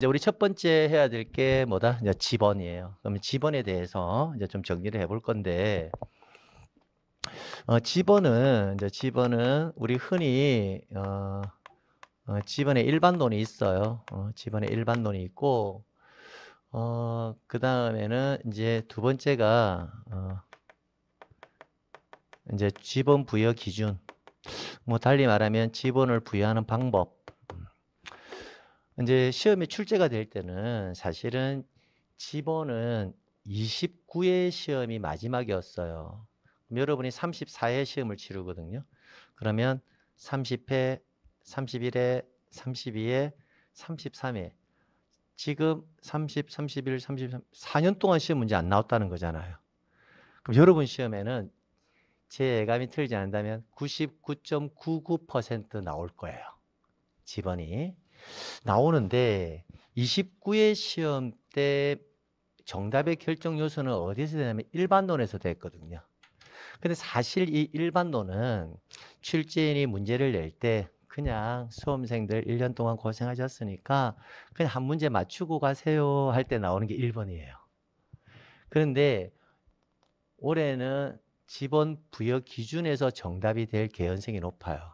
이제 우리 첫 번째 해야 될 게 뭐다? 이제 지번이에요. 그러면 집번에 대해서 이제 좀 정리를 해 볼 건데, 어, 지번은, 이제 지번은 우리 흔히, 어, 어, 지번에 일반론이 있어요. 어, 지번에 일반론이 있고, 어, 그 다음에는 이제 두 번째가, 어, 이제 집원 부여 기준. 뭐 달리 말하면 집원을 부여하는 방법. 이제 시험에 출제가 될 때는 사실은 집어는 29회 시험이 마지막이었어요. 여러분이 34회 시험을 치르거든요. 그러면 30회, 31회, 32회, 33회. 지금 30, 31, 33, 4년 동안 시험 문제 안 나왔다는 거잖아요. 그럼 여러분 시험에는 제 예감이 틀리지 않는다면 99.99% 나올 거예요. 집안이. 나오는데 29회 시험 때 정답의 결정 요소는 어디서 되냐면 일반론에서 됐거든요. 근데 사실 이 일반론은 출제인이 문제를 낼 때 그냥 수험생들 1년 동안 고생하셨으니까 그냥 한 문제 맞추고 가세요 할 때 나오는 게 1번이에요. 그런데 올해는 지번 부여 기준에서 정답이 될 개연성이 높아요.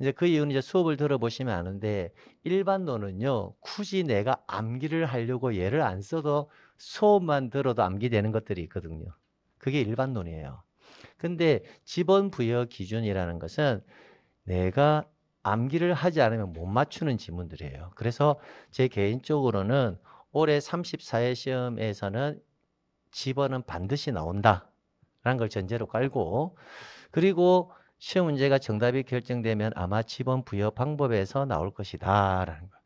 이제 그 이유는 이제 수업을 들어보시면 아는데 일반론은요 굳이 내가 암기를 하려고 얘를 안 써도 수업만 들어도 암기되는 것들이 있거든요. 그게 일반론이에요. 근데 지번 부여 기준이라는 것은 내가 암기를 하지 않으면 못 맞추는 지문들이에요. 그래서 제 개인적으로는 올해 34회 시험에서는 집어는 반드시 나온다라는 걸 전제로 깔고 그리고 시험 문제가 정답이 결정되면 아마 지번 부여 방법에서 나올 것이다. 라는 거.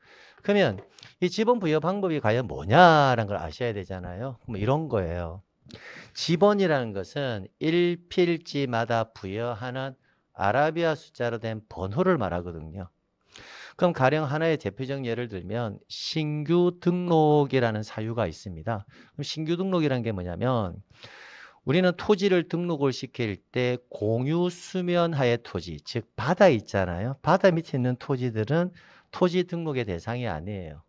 그러면 이 지번 부여 방법이 과연 뭐냐라는 걸 아셔야 되잖아요. 뭐 이런 거예요. 지번이라는 것은 1필지마다 부여하는 아라비아 숫자로 된 번호를 말하거든요. 그럼 가령 하나의 대표적 예를 들면 신규 등록이라는 사유가 있습니다. 그럼 신규 등록이라는 게 뭐냐면 우리는 토지를 등록을 시킬 때 공유 수면하의 토지, 즉 바다 있잖아요. 바다 밑에 있는 토지들은 토지 등록의 대상이 아니에요.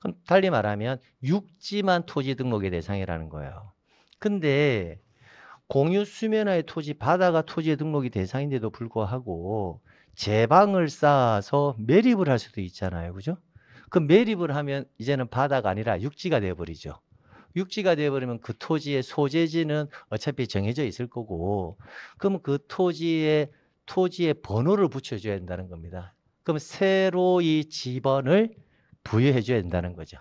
그럼 달리 말하면 육지만 토지 등록의 대상이라는 거예요. 근데 공유 수면하의 토지, 바다가 토지 등록이 대상인데도 불구하고 제방을 쌓아서 매립을 할 수도 있잖아요. 그죠? 그 매립을 하면 이제는 바다가 아니라 육지가 돼버리죠 육지가 되어버리면 그 토지의 소재지는 어차피 정해져 있을 거고 그러면 그 토지의 토지의 번호를 붙여줘야 된다는 겁니다. 그럼 새로 이 지번을 부여해줘야 된다는 거죠.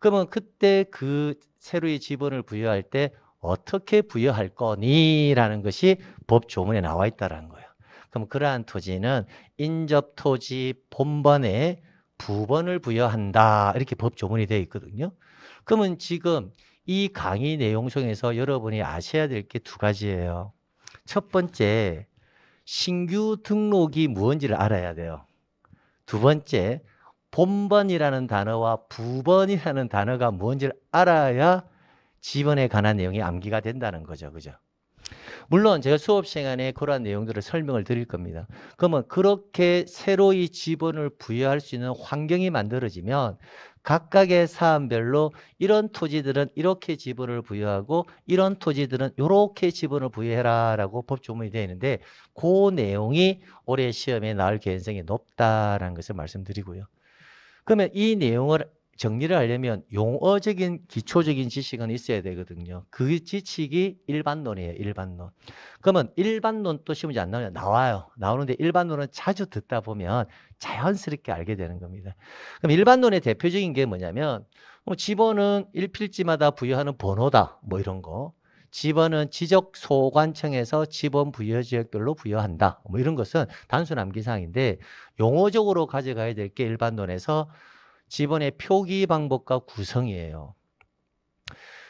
그러면 그때 그새로이 지번을 부여할 때 어떻게 부여할 거니라는 것이 법 조문에 나와 있다라는 거예요. 그럼 그러한 토지는 인접 토지 본번에 부번을 부여한다 이렇게 법 조문이 되어 있거든요. 그러면 지금 이 강의 내용 중에서 여러분이 아셔야 될 게 두 가지예요. 첫 번째, 신규 등록이 무엇지를 알아야 돼요. 두 번째, 본번이라는 단어와 부번이라는 단어가 무엇지를 알아야 지번에 관한 내용이 암기가 된다는 거죠. 그죠? 물론 제가 수업 시간에 그러한 내용들을 설명을 드릴 겁니다. 그러면 그렇게 새로이 지번을 부여할 수 있는 환경이 만들어지면 각각의 사안별로 이런 토지들은 이렇게 지분을 부여하고 이런 토지들은 이렇게 지분을 부여해라 라고 법조문이 되어 있는데 그 내용이 올해 시험에 나올 개연성이 높다라는 것을 말씀드리고요. 그러면 이 내용을 정리를 하려면 용어적인 기초적인 지식은 있어야 되거든요. 그 지식이 일반론이에요. 일반론. 그러면 일반론또 시험지 안 나오냐? 나와요. 나오는데 일반론은 자주 듣다 보면 자연스럽게 알게 되는 겁니다. 그럼 일반론의 대표적인 게 뭐냐면 뭐 집어는 일필지마다 부여하는 번호다. 뭐 이런 거. 집어는 지적 소관청에서 집원 부여 지역별로 부여한다. 뭐 이런 것은 단순 암기사항인데 용어적으로 가져가야 될 게 일반론에서 집원의 표기 방법과 구성이에요.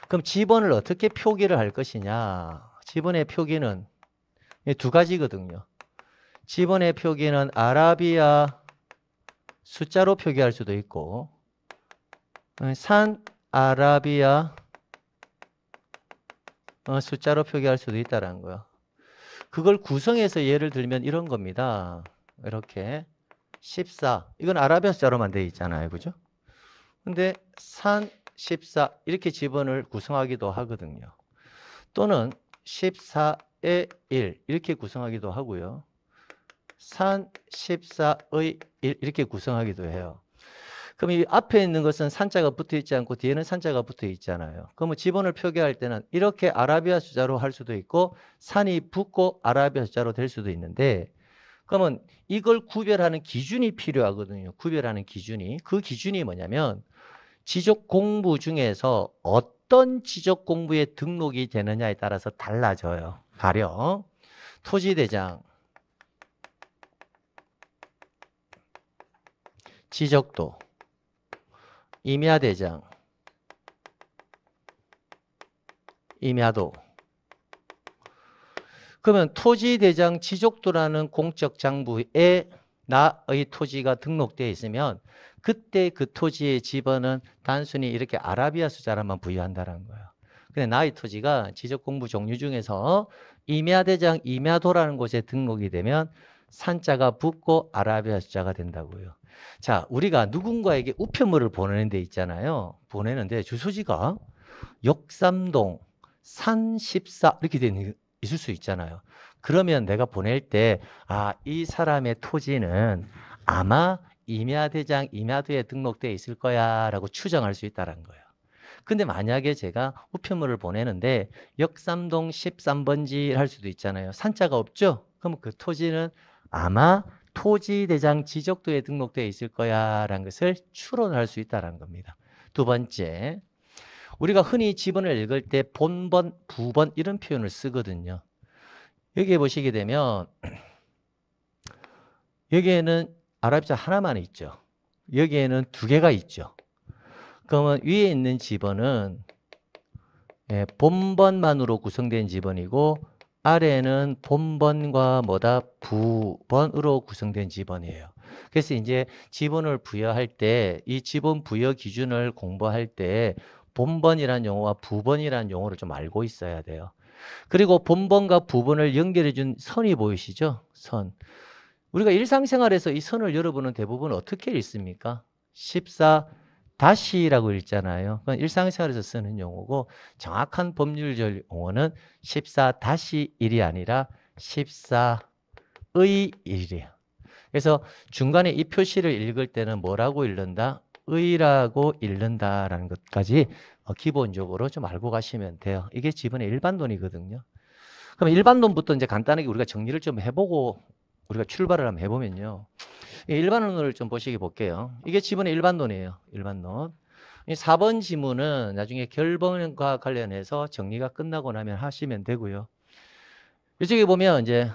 그럼 집원을 어떻게 표기를 할 것이냐? 집원의 표기는 두 가지거든요. 집원의 표기는 아라비아 숫자로 표기할 수도 있고 산 아라비아 어, 숫자로 표기할 수도 있다는 거예요. 그걸 구성해서 예를 들면 이런 겁니다. 이렇게 14. 이건 아라비아자로만 되어 있잖아요. 그죠? 근데 산 14. 이렇게 지번을 구성하기도 하거든요. 또는 14의 1. 이렇게 구성하기도 하고요. 산 14의 1. 이렇게 구성하기도 해요. 그럼 이 앞에 있는 것은 산자가 붙어 있지 않고 뒤에는 산자가 붙어 있잖아요. 그러면 지번을 표기할 때는 이렇게 아라비아 숫자로 할 수도 있고 산이 붙고 아라비아 숫자로 될 수도 있는데 그러면 이걸 구별하는 기준이 필요하거든요. 구별하는 기준이. 그 기준이 뭐냐면 지적 공부 중에서 어떤 지적 공부에 등록이 되느냐에 따라서 달라져요. 가령 토지대장, 지적도, 임야대장, 임야도, 그러면 토지대장 지적도라는 공적 장부에 나의 토지가 등록되어 있으면 그때 그 토지의 집어는 단순히 이렇게 아라비아 숫자로만 부여한다는 거예요. 근데 나의 토지가 지적 공부 종류 중에서 임야대장 임야도라는 곳에 등록이 되면 산자가 붙고 아라비아 숫자가 된다고요. 자, 우리가 누군가에게 우편물을 보내는 데 있잖아요. 보내는데 주소지가 역삼동 산14 이렇게 되는 있을 수 있잖아요. 그러면 내가 보낼 때, 아, 이 사람의 토지는 아마 임야 대장 임야도에 등록되어 있을 거야라고 추정할 수 있다는 거예요. 근데 만약에 제가 우편물을 보내는데 역삼동 13번지 할 수도 있잖아요. 산자가 없죠? 그럼 그 토지는 아마 토지대장 지적도에 등록되어 있을 거야라는 것을 추론할 수 있다는 겁니다. 두 번째, 우리가 흔히 지번을 읽을 때 본번, 부번 이런 표현을 쓰거든요. 여기에 보시게 되면 여기에는 아랍자 하나만 있죠. 여기에는 두 개가 있죠. 그러면 위에 있는 지번은 예, 본번만으로 구성된 지번이고 아래는 본번과 뭐다 부번으로 구성된 지번이에요. 그래서 이제 지번을 부여할 때 이 지번 부여 기준을 공부할 때 본번이란 용어와 부번이란 용어를 좀 알고 있어야 돼요. 그리고 본번과 부번을 연결해 준 선이 보이시죠? 선. 우리가 일상생활에서 이 선을 여러분은 대부분 어떻게 읽습니까? 14 다시라고 읽잖아요. 그건 일상생활에서 쓰는 용어고 정확한 법률적 용어는 14 다시 1이 아니라 14의 1이에요. 그래서 중간에 이 표시를 읽을 때는 뭐라고 읽는다? 의라고 읽는다라는 것까지 어, 기본적으로 좀 알고 가시면 돼요. 이게 지분의 일반돈이거든요 그럼 일반돈부터 이제 간단하게 우리가 정리를 좀 해보고 우리가 출발을 한번 해보면요. 일반론을 좀보시게 볼게요. 이게 지분의 일반돈이에요 일반론. 4번 지문은 나중에 결번과 관련해서 정리가 끝나고 나면 하시면 되고요. 이쪽에 보면 이제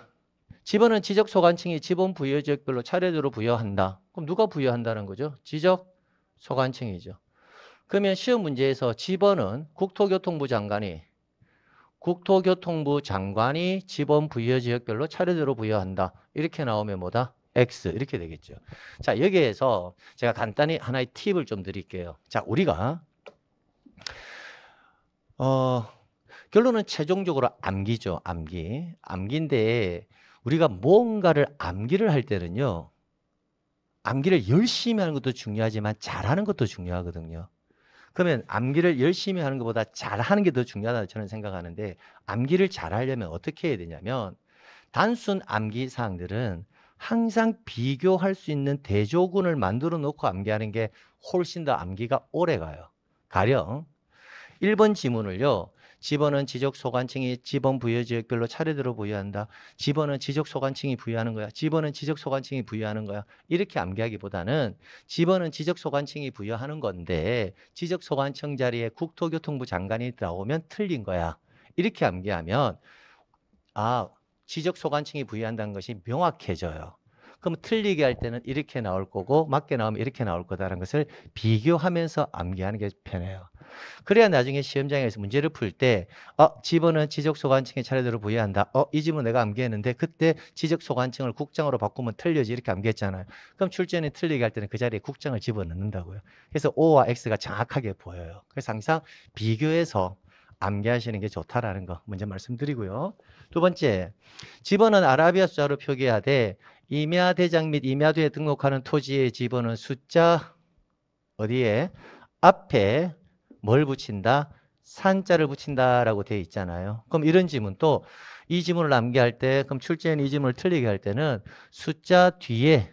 지분은 지적 소관층이 지분 부여지역별로 차례대로 부여한다. 그럼 누가 부여한다는 거죠? 지적 소관청이죠. 그러면 시험 문제에서 지번은 국토교통부 장관이 국토교통부 장관이 지번 부여 지역별로 차례대로 부여한다. 이렇게 나오면 뭐다? X 이렇게 되겠죠. 자 여기에서 제가 간단히 하나의 팁을 좀 드릴게요. 자 우리가 어 결론은 최종적으로 암기죠. 암기. 암기인데 우리가 뭔가를 암기를 할 때는요. 암기를 열심히 하는 것도 중요하지만 잘하는 것도 중요하거든요. 그러면 암기를 열심히 하는 것보다 잘하는 게 더 중요하다 저는 생각하는데 암기를 잘하려면 어떻게 해야 되냐면 단순 암기 사항들은 항상 비교할 수 있는 대조군을 만들어 놓고 암기하는 게 훨씬 더 암기가 오래 가요. 가령 1번 지문을요. 집어은 지적 소관층이 지번 부여 지역별로 차례대로 부여한다. 집어는 지적 소관층이 부여하는 거야. 집어는 지적 소관층이 부여하는 거야. 이렇게 암기하기보다는 지번은 지적 소관층이 부여하는 건데 지적 소관청 자리에 국토교통부 장관이 나오면 틀린 거야. 이렇게 암기하면 아 지적 소관층이 부여한다는 것이 명확해져요. 그럼 틀리게 할 때는 이렇게 나올 거고 맞게 나오면 이렇게 나올 거다라는 것을 비교하면서 암기하는 게 편해요. 그래야 나중에 시험장에서 문제를 풀 때, 어, 집어는 지적소관청의 차례대로 부여한다. 어, 이 집은 내가 암기했는데, 그때 지적소관청을 국장으로 바꾸면 틀려지. 이렇게 암기했잖아요. 그럼 출제는 틀리게 할 때는 그 자리에 국장을 집어넣는다고요. 그래서 O와 X가 정확하게 보여요. 그래서 항상 비교해서 암기하시는 게 좋다라는 거 먼저 말씀드리고요. 두 번째, 집어는 아라비아 숫자로 표기하되 임야 대장 및 임야도에 등록하는 토지의 집어는 숫자 어디에 앞에 뭘 붙인다? 산자를 붙인다라고 되어 있잖아요. 그럼 이런 지문 또 이 지문을 남게 할 때, 그럼 출제는 이 지문을 틀리게 할 때는 숫자 뒤에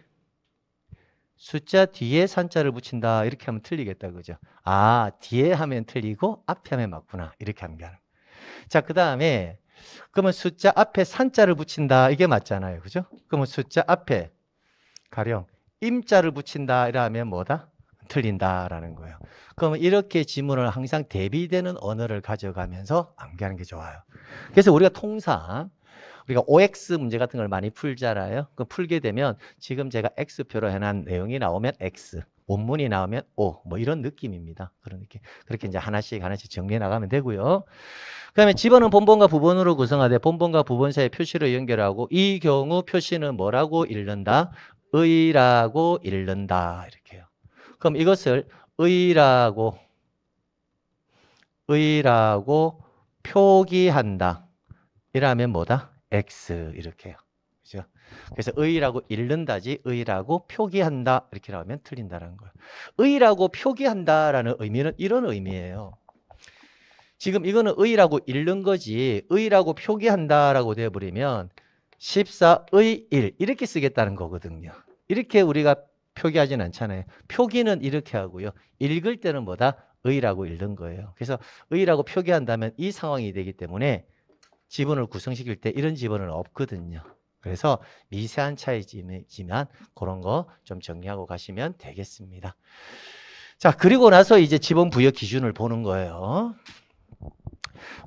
숫자 뒤에 산자를 붙인다 이렇게 하면 틀리겠다 그죠? 아 뒤에 하면 틀리고 앞에 하면 맞구나 이렇게 하면 자그 다음에 그러면 숫자 앞에 산자를 붙인다 이게 맞잖아요 그죠? 그러면 숫자 앞에 가령 임자를 붙인다 이러면 뭐다? 틀린다라는 거예요. 그러면 이렇게 지문을 항상 대비되는 언어를 가져가면서 암기하는 게 좋아요. 그래서 우리가 통상 우리가 OX 문제 같은 걸 많이 풀잖아요. 그 풀게 되면 지금 제가 X표로 해놓은 내용이 나오면 X, 원문이 나오면 O, 뭐 이런 느낌입니다. 그런 느낌. 그렇게 이제 하나씩 하나씩 정리해 나가면 되고요. 그 다음에 집어는 본본과 부본으로 구성하되 본본과 부본 사이에 표시를 연결하고 이 경우 표시는 뭐라고 읽는다? 의라고 읽는다. 이렇게요. 그럼 이것을 의라고 의라고 표기한다. 이라면 뭐다? x 이렇게요. 그죠? 그래서 의라고 읽는다지 의라고 표기한다 이렇게 나오면 틀린다라는 거예요. 의라고 표기한다라는 의미는 이런 의미예요. 지금 이거는 의라고 읽는 거지 의라고 표기한다라고 되어버리면 14의 1 이렇게 쓰겠다는 거거든요. 이렇게 우리가 표기하진 않잖아요. 표기는 이렇게 하고요. 읽을 때는 뭐다? 의라고 읽는 거예요. 그래서 의라고 표기한다면 이 상황이 되기 때문에 지분을 구성시킬 때 이런 지분은 없거든요. 그래서 미세한 차이지만 그런 거 좀 정리하고 가시면 되겠습니다. 자, 그리고 나서 이제 지분 부여 기준을 보는 거예요.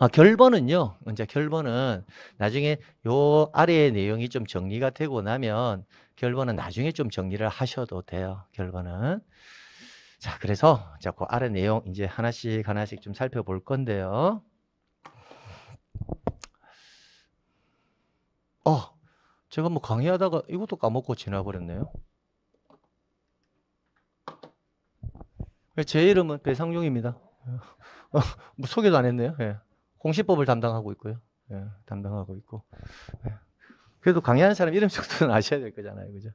아, 결번은요. 이제 결번은 나중에 요 아래의 내용이 좀 정리가 되고 나면 결과는 나중에 좀 정리를 하셔도 돼요. 결과는 자, 그래서 자, 그 아래 내용 이제 하나씩 하나씩 좀 살펴볼 건데요. 어, 제가 뭐 강의하다가 이것도 까먹고 지나버렸네요. 제 이름은 배상용입니다. 어, 뭐 소개도 안 했네요. 예. 공시법을 담당하고 있고요. 예, 담당하고 있고. 예. 그래도 강의하는 사람 이름 정도는 아셔야 될 거잖아요. 그죠?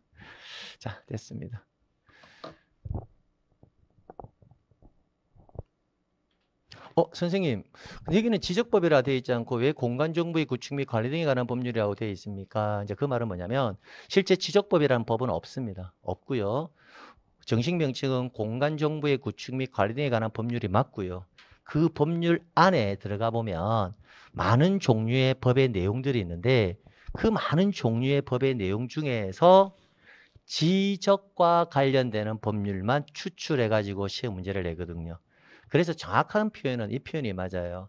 자, 됐습니다. 어, 선생님. 여기는 지적법이라 되어 있지 않고 왜 공간 정보의 구축 및 관리 등에 관한 법률이라고 되어 있습니까? 이제 그 말은 뭐냐면 실제 지적법이라는 법은 없습니다. 없고요. 정식 명칭은 공간 정보의 구축 및 관리 등에 관한 법률이 맞고요. 그 법률 안에 들어가 보면 많은 종류의 법의 내용들이 있는데 그 많은 종류의 법의 내용 중에서 지적과 관련되는 법률만 추출해가지고 시험 문제를 내거든요. 그래서 정확한 표현은 이 표현이 맞아요.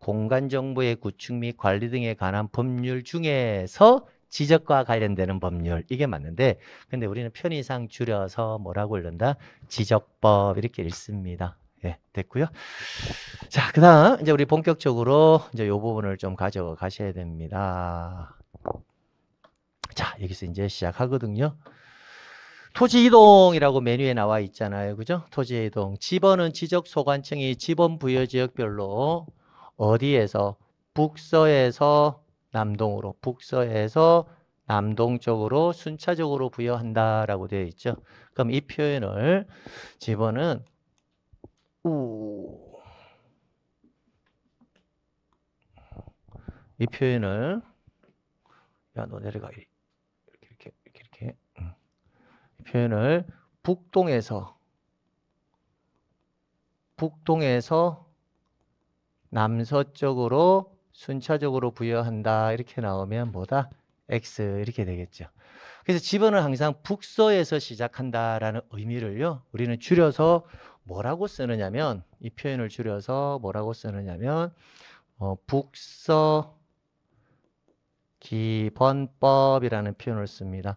공간정보의 구축 및 관리 등에 관한 법률 중에서 지적과 관련되는 법률 이게 맞는데 근데 우리는 편의상 줄여서 뭐라고 읽는다? 지적법 이렇게 읽습니다. 예, 됐고요. 자, 그다음 이제 우리 본격적으로 이제 요 부분을 좀 가져가셔야 됩니다. 자, 여기서 이제 시작하거든요. 토지 이동이라고 메뉴에 나와 있잖아요. 그죠? 토지 이동. 지번은 지적 소관청이 지번 부여 지역별로 어디에서 북서에서 남동으로 북서에서 남동 쪽으로 순차적으로 부여한다라고 되어 있죠. 그럼 이 표현을 지번은 우. 이 표현을 야너 내려가 이렇게 이렇게 이렇게 이렇게 음. 표현을 북동에서 북동에서 남서쪽으로 순차적으로 부여한다 이렇게 나오면 뭐다 x 이렇게 되겠죠. 그래서 집어는 항상 북서에서 시작한다라는 의미를요. 우리는 줄여서 뭐라고 쓰느냐면 이 표현을 줄여서 뭐라고 쓰느냐면 어, 북서 기본법이라는 표현을 씁니다.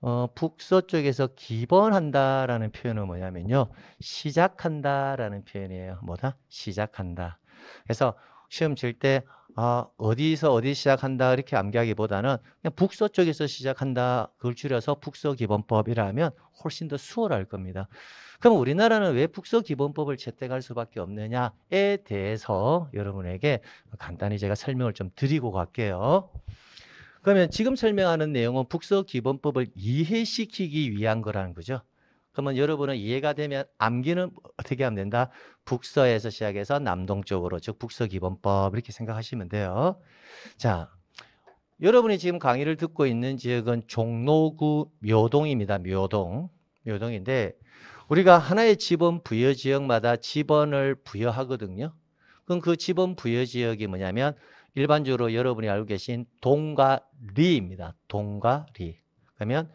어, 북서 쪽에서 기본한다라는 표현은 뭐냐면요. 시작한다라는 표현이에요. 뭐다? 시작한다. 그래서 시험 질때 아, 어디서 어디 시작한다 이렇게 암기하기보다는 그냥 북서 쪽에서 시작한다 그걸 줄여서 북서 기본법이라면 훨씬 더 수월할 겁니다. 그럼 우리나라는 왜 북서 기본법을 채택할 수밖에 없느냐에 대해서 여러분에게 간단히 제가 설명을 좀 드리고 갈게요. 그러면 지금 설명하는 내용은 북서 기본법을 이해시키기 위한 거라는 거죠. 그러면 여러분은 이해가 되면 암기는 어떻게 하면 된다? 북서에서 시작해서 남동쪽으로 즉 북서 기본법 이렇게 생각하시면 돼요. 자, 여러분이 지금 강의를 듣고 있는 지역은 종로구 묘동입니다. 묘동. 묘동인데 우리가 하나의 지번 부여 지역마다 지번을 부여하거든요. 그럼 그 지번 부여 지역이 뭐냐면 일반적으로 여러분이 알고 계신 동과 리입니다. 동과 리. 그러면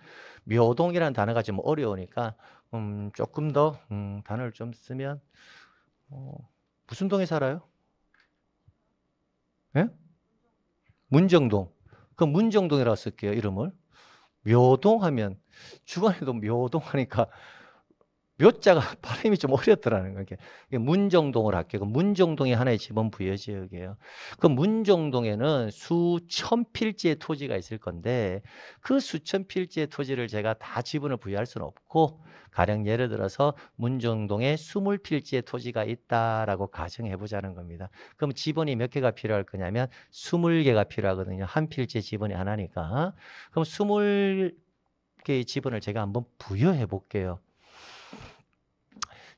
묘동이라는 단어가 좀 어려우니까 음, 조금 더 음, 단어를 좀 쓰면 어, 무슨 동에 살아요? 예? 문정동. 그 문정동이라고 쓸게요, 이름을. 묘동하면 주변에도 묘동하니까 묘자가 발음이 좀 어렵더라는 거예 이게 문정동을 할게요. 문정동이 하나의 지번 부여 지역이에요. 그 문정동에는 수천 필지의 토지가 있을 건데 그 수천 필지의 토지를 제가 다 지분을 부여할 수는 없고 가령 예를 들어서 문정동에 스물 필지의 토지가 있다라고 가정해 보자는 겁니다. 그럼 지번이몇 개가 필요할 거냐면 스물 개가 필요하거든요. 한 필지 의 지분이 하나니까. 그럼 스물 개의 지분을 제가 한번 부여해 볼게요.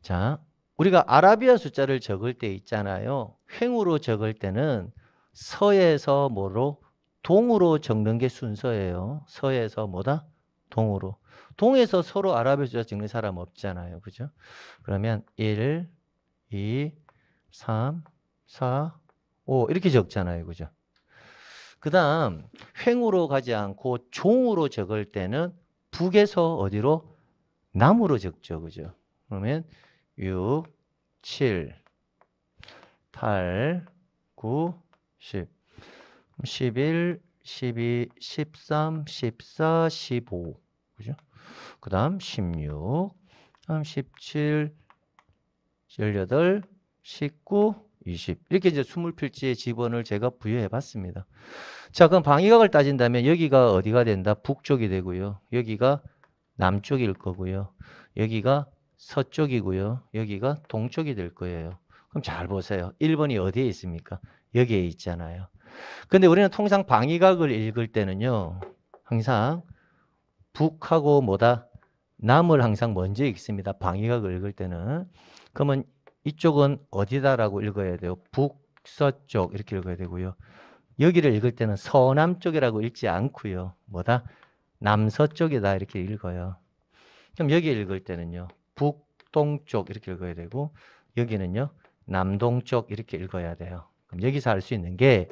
자, 우리가 아라비아 숫자를 적을 때 있잖아요. 횡으로 적을 때는 서에서 뭐로? 동으로 적는 게 순서예요. 서에서 뭐다? 동으로. 동에서 서로 아라비아 숫자 적는 사람 없잖아요. 그죠? 그러면 1, 2, 3, 4, 5 이렇게 적잖아요. 그죠? 그 다음 횡으로 가지 않고 종으로 적을 때는 북에서 어디로? 남으로 적죠. 그죠? 그러면 6, 7, 8, 9, 10. 11, 12, 13, 14, 15. 그죠? 그 다음 16, 다음 17, 18, 19, 20. 이렇게 이제 20필지의 지번을 제가 부여해 봤습니다. 자, 그럼 방위각을 따진다면 여기가 어디가 된다? 북쪽이 되고요. 여기가 남쪽일 거고요. 여기가 서쪽이고요. 여기가 동쪽이 될 거예요. 그럼 잘 보세요. 1번이 어디에 있습니까? 여기에 있잖아요. 근데 우리는 통상 방위각을 읽을 때는요. 항상 북하고 뭐다? 남을 항상 먼저 읽습니다. 방위각을 읽을 때는. 그러면 이쪽은 어디다라고 읽어야 돼요. 북서쪽 이렇게 읽어야 되고요. 여기를 읽을 때는 서남쪽이라고 읽지 않고요. 뭐다? 남서쪽이다 이렇게 읽어요. 그럼 여기 읽을 때는요. 북동쪽 이렇게 읽어야 되고 여기는요 남동쪽 이렇게 읽어야 돼요. 그럼 여기서 알 수 있는 게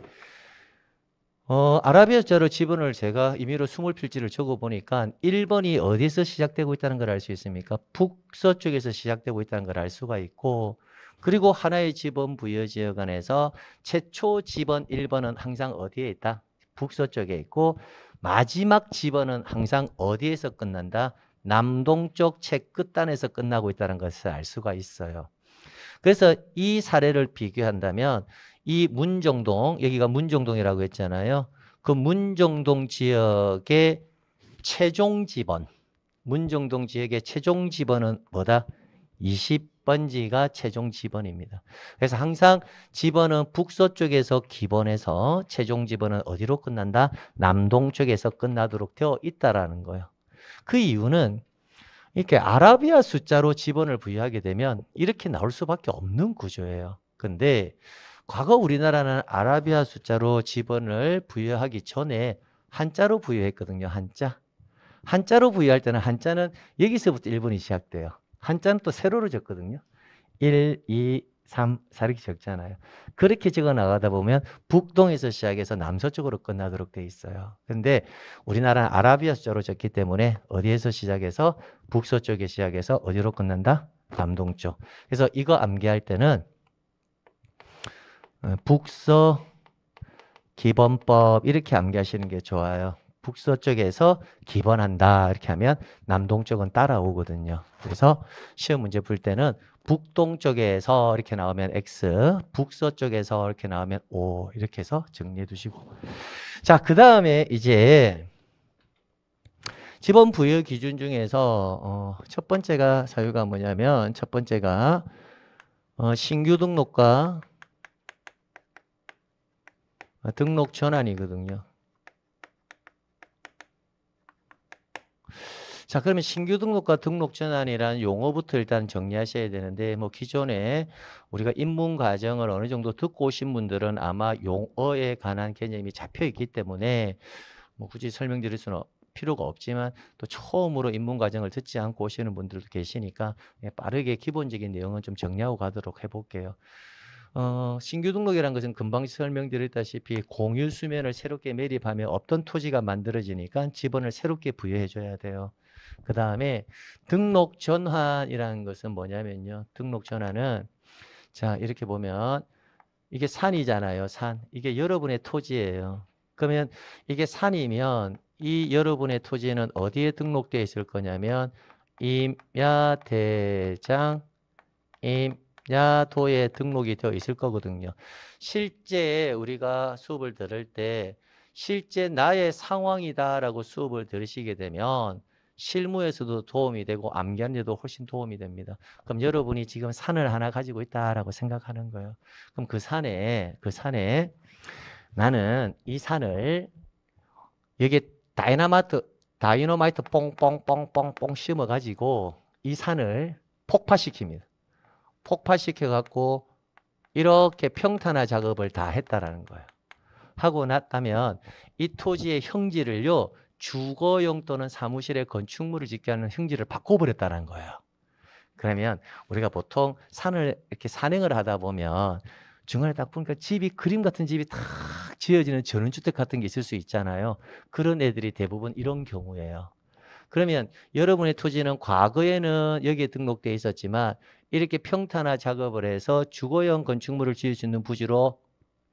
어, 아라비아자로 지분을 제가 임의로 20필지를 적어보니까 1번이 어디서 시작되고 있다는 걸 알 수 있습니까? 북서쪽에서 시작되고 있다는 걸 알 수가 있고 그리고 하나의 지번 부여 지역 안에서 최초 지번 1번은 항상 어디에 있다? 북서쪽에 있고 마지막 지번은 항상 어디에서 끝난다? 남동쪽 책 끝단에서 끝나고 있다는 것을 알 수가 있어요. 그래서 이 사례를 비교한다면 이 문정동 여기가 문정동이라고 했잖아요. 그 문정동 지역의 최종 지번, 문정동 지역의 최종 지번은 뭐다? 20번지가 최종 지번입니다 그래서 항상 집원은 북서쪽에서 기본해서 최종 지번은 어디로 끝난다? 남동쪽에서 끝나도록 되어 있다라는 거예요. 그 이유는 이렇게 아라비아 숫자로 지번을 부여하게 되면 이렇게 나올 수밖에 없는 구조예요. 근데 과거 우리나라는 아라비아 숫자로 지번을 부여하기 전에 한자로 부여했거든요. 한자. 한자로 부여할 때는 한자는 여기서부터 1번이 시작돼요. 한자는 또 세로로 졌거든요. 1, 2, 3, 4이 적잖아요. 그렇게 적어 나가다 보면 북동에서 시작해서 남서쪽으로 끝나도록 돼 있어요. 근데 우리나라는 아라비아 쪽으로 적기 때문에 어디에서 시작해서 북서쪽에 시작해서 어디로 끝난다? 남동쪽. 그래서 이거 암기할 때는 어, 북서 기본법 이렇게 암기하시는 게 좋아요. 북서쪽에서 기본한다 이렇게 하면 남동쪽은 따라오거든요. 그래서 시험 문제 풀 때는 북동쪽에서 이렇게 나오면 X, 북서쪽에서 이렇게 나오면 O 이렇게 해서 정리해 두시고 자, 그 다음에 이제 지번 부여 기준 중에서 어, 첫 번째가 사유가 뭐냐면 첫 번째가 어, 신규 등록과 등록 전환이거든요. 자, 그러면 신규 등록과 등록 전환이라는 용어부터 일단 정리하셔야 되는데, 뭐 기존에 우리가 입문 과정을 어느 정도 듣고 오신 분들은 아마 용어에 관한 개념이 잡혀 있기 때문에 뭐 굳이 설명드릴 수는 필요가 없지만 또 처음으로 입문 과정을 듣지 않고 오시는 분들도 계시니까 예, 빠르게 기본적인 내용은 좀 정리하고 가도록 해볼게요. 어, 신규 등록이라는 것은 금방 설명드렸다시피 공유 수면을 새롭게 매립하며 없던 토지가 만들어지니까 지번을 새롭게 부여해줘야 돼요. 그 다음에 등록 전환이라는 것은 뭐냐면요. 등록 전환은 자 이렇게 보면 이게 산이잖아요. 산. 이게 여러분의 토지예요. 그러면 이게 산이면 이 여러분의 토지는 어디에 등록되어 있을 거냐면 임야대장 임야도에 등록이 되어 있을 거거든요. 실제 우리가 수업을 들을 때 실제 나의 상황이다라고 수업을 들으시게 되면 실무에서도 도움이 되고 암기하는데도 훨씬 도움이 됩니다. 그럼 네. 여러분이 지금 산을 하나 가지고 있다라고 생각하는 거예요. 그럼 그 산에 그 산에 나는 이 산을 여기 다이너마트 다이너마이트 뽕뽕뽕뽕뽕 심어 가지고 이 산을 폭파시킵니다. 폭파시켜 갖고 이렇게 평탄화 작업을 다 했다라는 거예요. 하고 났다면 이 토지의 형질을요 주거용 또는 사무실의 건축물을 짓게 하는 형질을 바꿔버렸다는 거예요. 그러면 우리가 보통 산을 이렇게 산행을 하다 보면 중간에 딱 보니까 집이 그림 같은 집이 탁 지어지는 전원주택 같은 게 있을 수 있잖아요. 그런 애들이 대부분 이런 경우예요. 그러면 여러분의 토지는 과거에는 여기에 등록돼 있었지만 이렇게 평탄화 작업을 해서 주거용 건축물을 지을 수 있는 부지로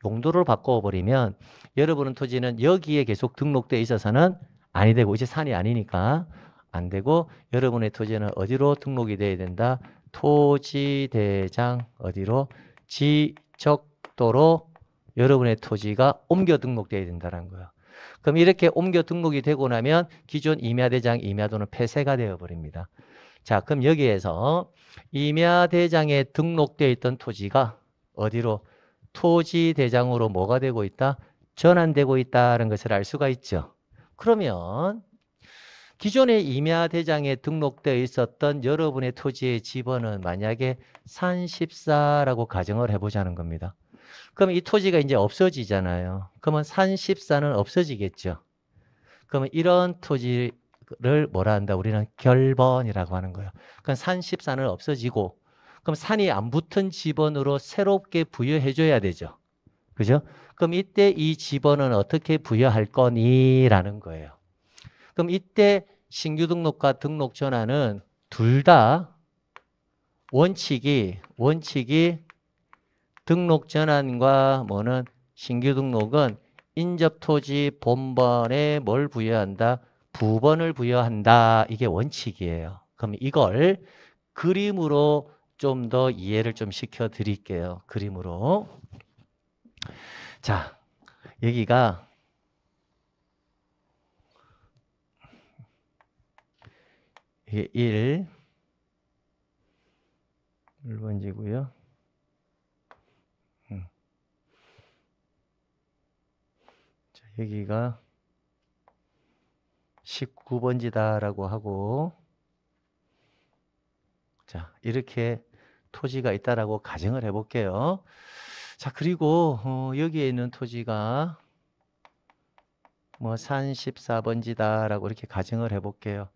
용도를 바꿔버리면 여러분의 토지는 여기에 계속 등록돼 있어서는 아니 되고 이제 산이 아니니까 안 되고 여러분의 토지는 어디로 등록이 돼야 된다? 토지대장 어디로? 지적도로 여러분의 토지가 옮겨 등록돼야 된다는 거예요. 그럼 이렇게 옮겨 등록이 되고 나면 기존 임야대장 임야도는 폐쇄가 되어버립니다. 자, 그럼 여기에서 임야대장에 등록되어 있던 토지가 어디로 토지대장으로 뭐가 되고 있다? 전환되고 있다는 것을 알 수가 있죠. 그러면 기존의 임야 대장에 등록되어 있었던 여러분의 토지의 지번은 만약에 산십사라고 가정을 해보자는 겁니다. 그럼 이 토지가 이제 없어지잖아요. 그러면 산십사는 없어지겠죠. 그러면 이런 토지를 뭐라 한다? 우리는 결번이라고 하는 거예요. 그럼 산십사는 없어지고 그럼 산이 안 붙은 지번으로 새롭게 부여해줘야 되죠. 그죠? 그럼 이때 이 집어는 어떻게 부여할 거니? 라는 거예요. 그럼 이때 신규 등록과 등록 전환은 둘 다 원칙이 원칙이 등록 전환과 뭐는 신규 등록은 인접 토지 본번에 뭘 부여한다? 부번을 부여한다. 이게 원칙이에요. 그럼 이걸 그림으로 좀 더 이해를 좀 시켜 드릴게요. 그림으로. 자, 여기가 이게 1 1번지고요. 음. 자, 여기가 19번지다라고 하고 자, 이렇게 토지가 있다라고 가정을 해 볼게요. 자, 그리고 어, 여기에 있는 토지가 뭐산 14번지다라고 이렇게 가정을 해볼게요.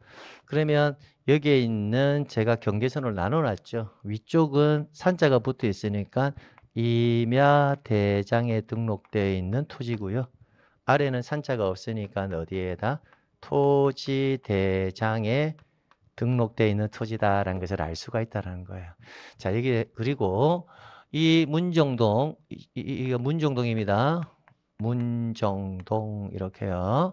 그러면 여기에 있는 제가 경계선을 나눠놨죠. 위쪽은 산자가 붙어 있으니까 임야대장에 등록되어 있는 토지고요. 아래는 산자가 없으니까 어디에다 토지대장에 등록되어 있는 토지다라는 것을 알 수가 있다는 거예요. 자, 여기 그리고 이 문정동, 이, 거 문정동입니다. 문정동 이렇게요.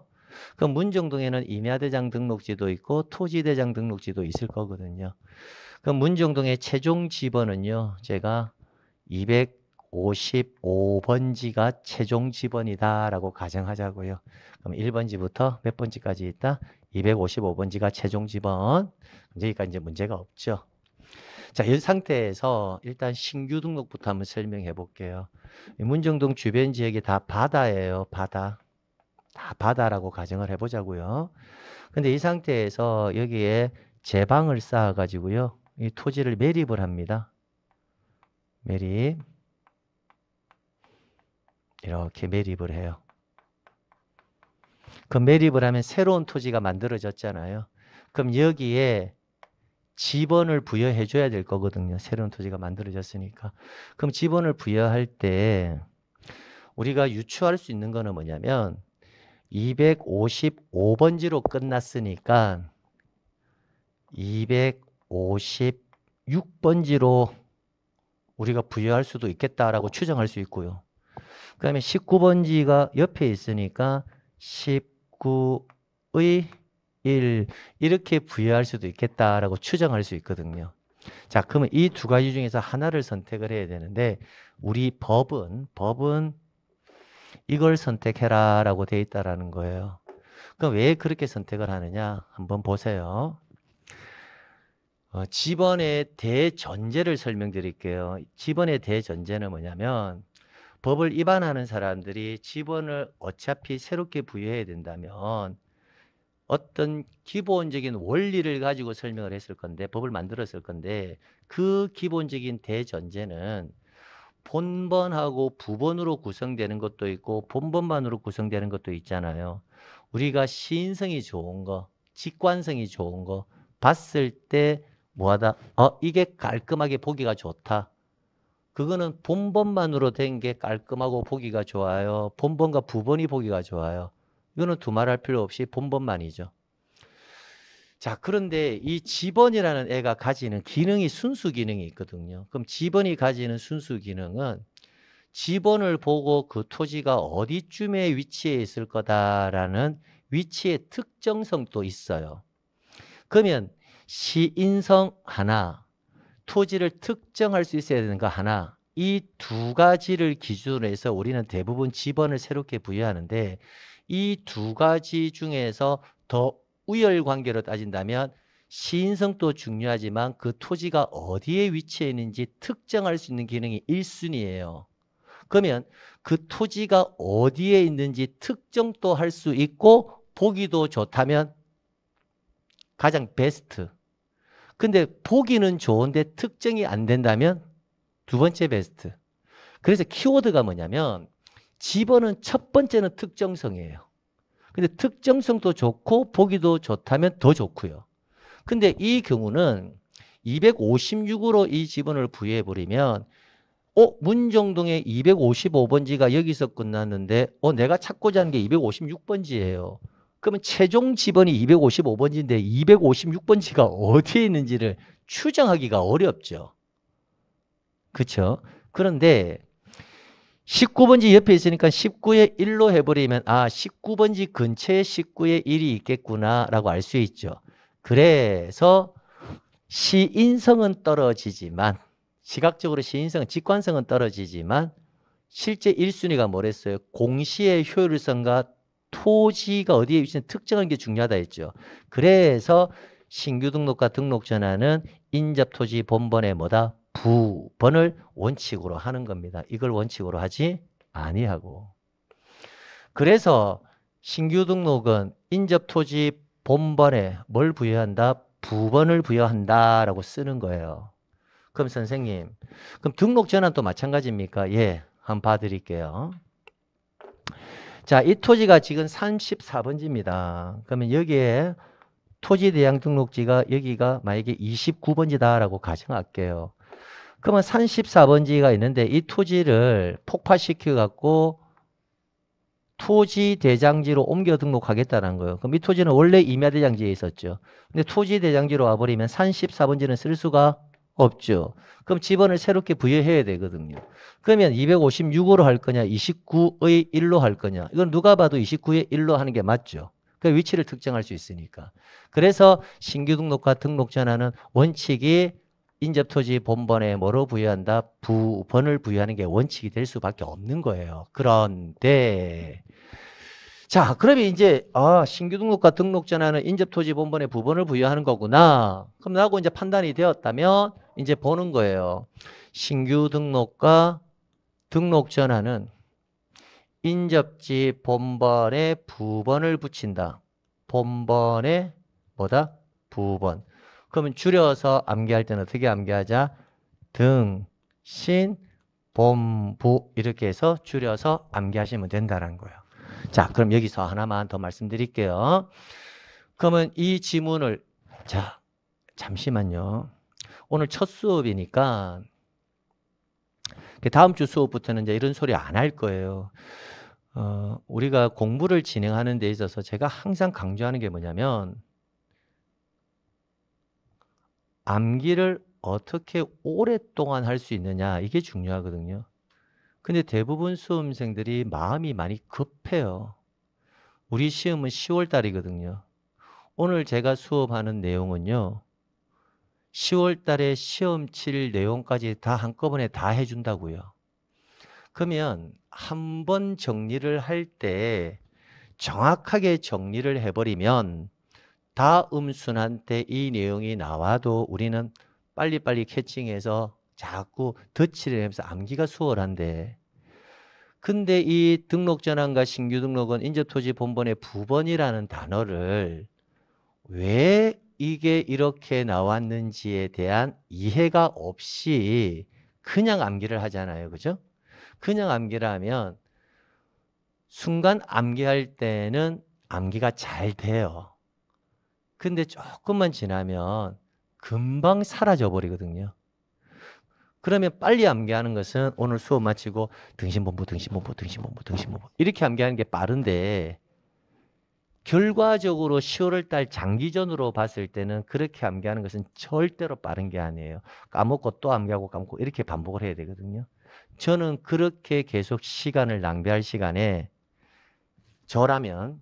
그 문정동에는 임야대장 등록지도 있고 토지대장 등록지도 있을 거거든요. 그 문정동의 최종 지번은요. 제가 255번지가 최종 지번이다라고 가정하자고요. 그럼 1번지부터 몇 번지까지 있다? 255번지가 최종 지번. 그러니까 이제 문제가 없죠. 자, 이 상태에서 일단 신규 등록부터 한번 설명해 볼게요. 문정동 주변 지역이 다 바다예요. 바다. 다 바다라고 가정을 해보자고요. 근데 이 상태에서 여기에 제방을 쌓아가지고요. 이 토지를 매립을 합니다. 매립. 이렇게 매립을 해요. 그 매립을 하면 새로운 토지가 만들어졌잖아요. 그럼 여기에 지번을 부여해 줘야 될 거거든요. 새로운 토지가 만들어졌으니까. 그럼 지번을 부여할 때 우리가 유추할 수 있는 거는 뭐냐면 255번지로 끝났으니까 256번지로 우리가 부여할 수도 있겠다라고 추정할 수 있고요. 그 다음에 19번지가 옆에 있으니까 19의 1 이렇게 부여할 수도 있겠다라고 추정할 수 있거든요. 자, 그러면 이 두 가지 중에서 하나를 선택을 해야 되는데 우리 법은 법은 이걸 선택해라라고 돼 있다라는 거예요. 그럼 그러니까 왜 그렇게 선택을 하느냐 한번 보세요. 어, 집원의 대전제를 설명드릴게요. 집원의 대전제는 뭐냐면 법을 입안하는 사람들이 집원을 어차피 새롭게 부여해야 된다면 어떤 기본적인 원리를 가지고 설명을 했을 건데 법을 만들었을 건데 그 기본적인 대전제는 본번하고 부번으로 구성되는 것도 있고 본번만으로 구성되는 것도 있잖아요. 우리가 시인성이 좋은 거, 직관성이 좋은 거 봤을 때 뭐하다 어 이게 깔끔하게 보기가 좋다. 그거는 본번만으로 된 게 깔끔하고 보기가 좋아요. 본번과 부번이 보기가 좋아요. 이거는 두말할 필요 없이 본법만이죠. 자, 그런데 이 지번이라는 애가 가지는 기능이 순수 기능이 있거든요. 그럼 지번이 가지는 순수 기능은 지번을 보고 그 토지가 어디쯤에 위치해 있을 거다라는 위치의 특정성도 있어요. 그러면 시인성 하나, 토지를 특정할 수 있어야 되는 거 하나, 이 두 가지를 기준으로 해서 우리는 대부분 지번을 새롭게 부여하는데 이두 가지 중에서 더 우열 관계로 따진다면 시인성도 중요하지만 그 토지가 어디에 위치해 있는지 특정할 수 있는 기능이 1순위예요. 그러면 그 토지가 어디에 있는지 특정도 할 수 있고 보기도 좋다면 가장 베스트. 근데 보기는 좋은데 특정이 안 된다면 두 번째 베스트. 그래서 키워드가 뭐냐면 집어는 첫 번째는 특정성이에요. 근데 특정성도 좋고 보기도 좋다면 더 좋고요. 근데 이 경우는 256으로 이 지분을 부여해버리면 어 문정동의 255번지가 여기서 끝났는데 어 내가 찾고자 하는 게 256번지예요. 그러면 최종 지번이 255번지인데 256번지가 어디에 있는지를 추정하기가 어렵죠. 그렇죠? 그런데 19번지 옆에 있으니까 19의 1로 해버리면 아 19번지 근처에 19의 1이 있겠구나 라고 알 수 있죠. 그래서 시인성은 떨어지지만 시각적으로 시인성, 직관성은 떨어지지만 실제 1순위가 뭐랬어요? 공시의 효율성과 토지가 어디에 위치는 특정한 게 중요하다 했죠. 그래서 신규 등록과 등록 전환은 인접토지 본번에 뭐다? 9번을 원칙으로 하는 겁니다. 이걸 원칙으로 하지 아니하고. 그래서 신규 등록은 인접 토지 본번에 뭘 부여한다? 부번을 부여한다라고 쓰는 거예요. 그럼 선생님, 그럼 등록 전환 또 마찬가지입니까? 예, 한번 봐드릴게요. 자, 이 토지가 지금 34번지입니다. 그러면 여기에 토지 대항 등록지가 여기가 만약에 29번지다라고 가정할게요. 그러면 34번지가 있는데 이 토지를 폭파시켜 갖고 토지 대장지로 옮겨 등록하겠다는 거예요. 그럼 이 토지는 원래 임야 대장지에 있었죠. 근데 토지 대장지로 와버리면 34번지는 쓸 수가 없죠. 그럼 지번을 새롭게 부여해야 되거든요. 그러면 256으로 할 거냐, 29의 1로 할 거냐. 이건 누가 봐도 29의 1로 하는 게 맞죠. 그 위치를 특정할 수 있으니까. 그래서 신규 등록과 등록 전환은 원칙이 인접토지 본번에 뭐로 부여한다? 부번을 부여하는 게 원칙이 될 수밖에 없는 거예요. 그런데 자 그러면 이제 아 신규 등록과 등록 전환은 인접토지 본번에 부번을 부여하는 거구나. 그럼 나고 하 이제 판단이 되었다면 이제 보는 거예요. 신규 등록과 등록 전환은 인접지 본번에 부번을 붙인다. 본번에 뭐다? 부번. 그러면 줄여서 암기할 때는 어떻게 암기하자? 등, 신, 봄, 부 이렇게 해서 줄여서 암기하시면 된다는 거예요. 자, 그럼 여기서 하나만 더 말씀드릴게요. 그러면 이 지문을 자, 잠시만요. 오늘 첫 수업이니까 그 다음 주 수업부터는 이제 이런 소리 안 할 거예요. 어, 우리가 공부를 진행하는 데 있어서 제가 항상 강조하는 게 뭐냐면 암기를 어떻게 오랫동안 할 수 있느냐 이게 중요하거든요. 근데 대부분 수험생들이 마음이 많이 급해요. 우리 시험은 10월 달이거든요. 오늘 제가 수업하는 내용은요. 10월 달에 시험 칠 내용까지 다 한꺼번에 다 해준다고요. 그러면 한 번 정리를 할 때 정확하게 정리를 해버리면 다음 순한테이 내용이 나와도 우리는 빨리빨리 캐칭해서 자꾸 덧칠해내면서 암기가 수월한데 근데 이 등록 전환과 신규 등록은 인접토지 본번의 부번이라는 단어를 왜 이게 이렇게 나왔는지에 대한 이해가 없이 그냥 암기를 하잖아요. 그죠? 그냥 암기를 하면 순간 암기할 때는 암기가 잘 돼요. 근데 조금만 지나면 금방 사라져 버리거든요. 그러면 빨리 암기하는 것은 오늘 수업 마치고 등신본부, 등신본부, 등신본부, 등신본부 이렇게 암기하는 게 빠른데 결과적으로 10월 달 장기전으로 봤을 때는 그렇게 암기하는 것은 절대로 빠른 게 아니에요. 까먹고 또 암기하고 까먹고 이렇게 반복을 해야 되거든요. 저는 그렇게 계속 시간을 낭비할 시간에 저라면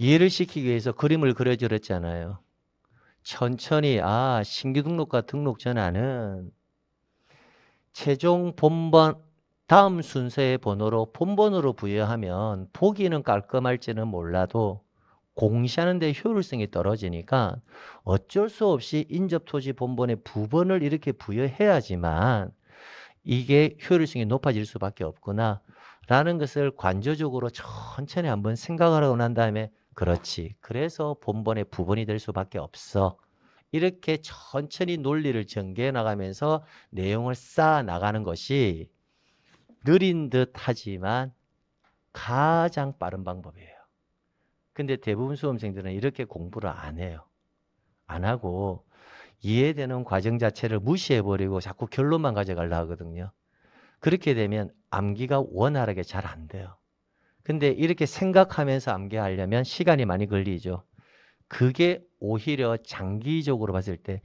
이해를 시키기 위해서 그림을 그려주었잖아요. 천천히 아 신규 등록과 등록 전화는 최종 본번 다음 순서의 번호로 본번으로 부여하면 보기는 깔끔할지는 몰라도 공시하는 데 효율성이 떨어지니까 어쩔 수 없이 인접토지 본번에 부번을 이렇게 부여해야지만 이게 효율성이 높아질 수밖에 없구나 라는 것을 관조적으로 천천히 한번 생각을 하고 난 다음에 그렇지. 그래서 본번의 부분이 될 수밖에 없어. 이렇게 천천히 논리를 전개해 나가면서 내용을 쌓아 나가는 것이 느린 듯 하지만 가장 빠른 방법이에요. 근데 대부분 수험생들은 이렇게 공부를 안 해요. 안 하고 이해되는 과정 자체를 무시해버리고 자꾸 결론만 가져가려 고 하거든요. 그렇게 되면 암기가 원활하게 잘 안 돼요. 근데 이렇게 생각하면서 암기하려면 시간이 많이 걸리죠. 그게 오히려 장기적으로 봤을 때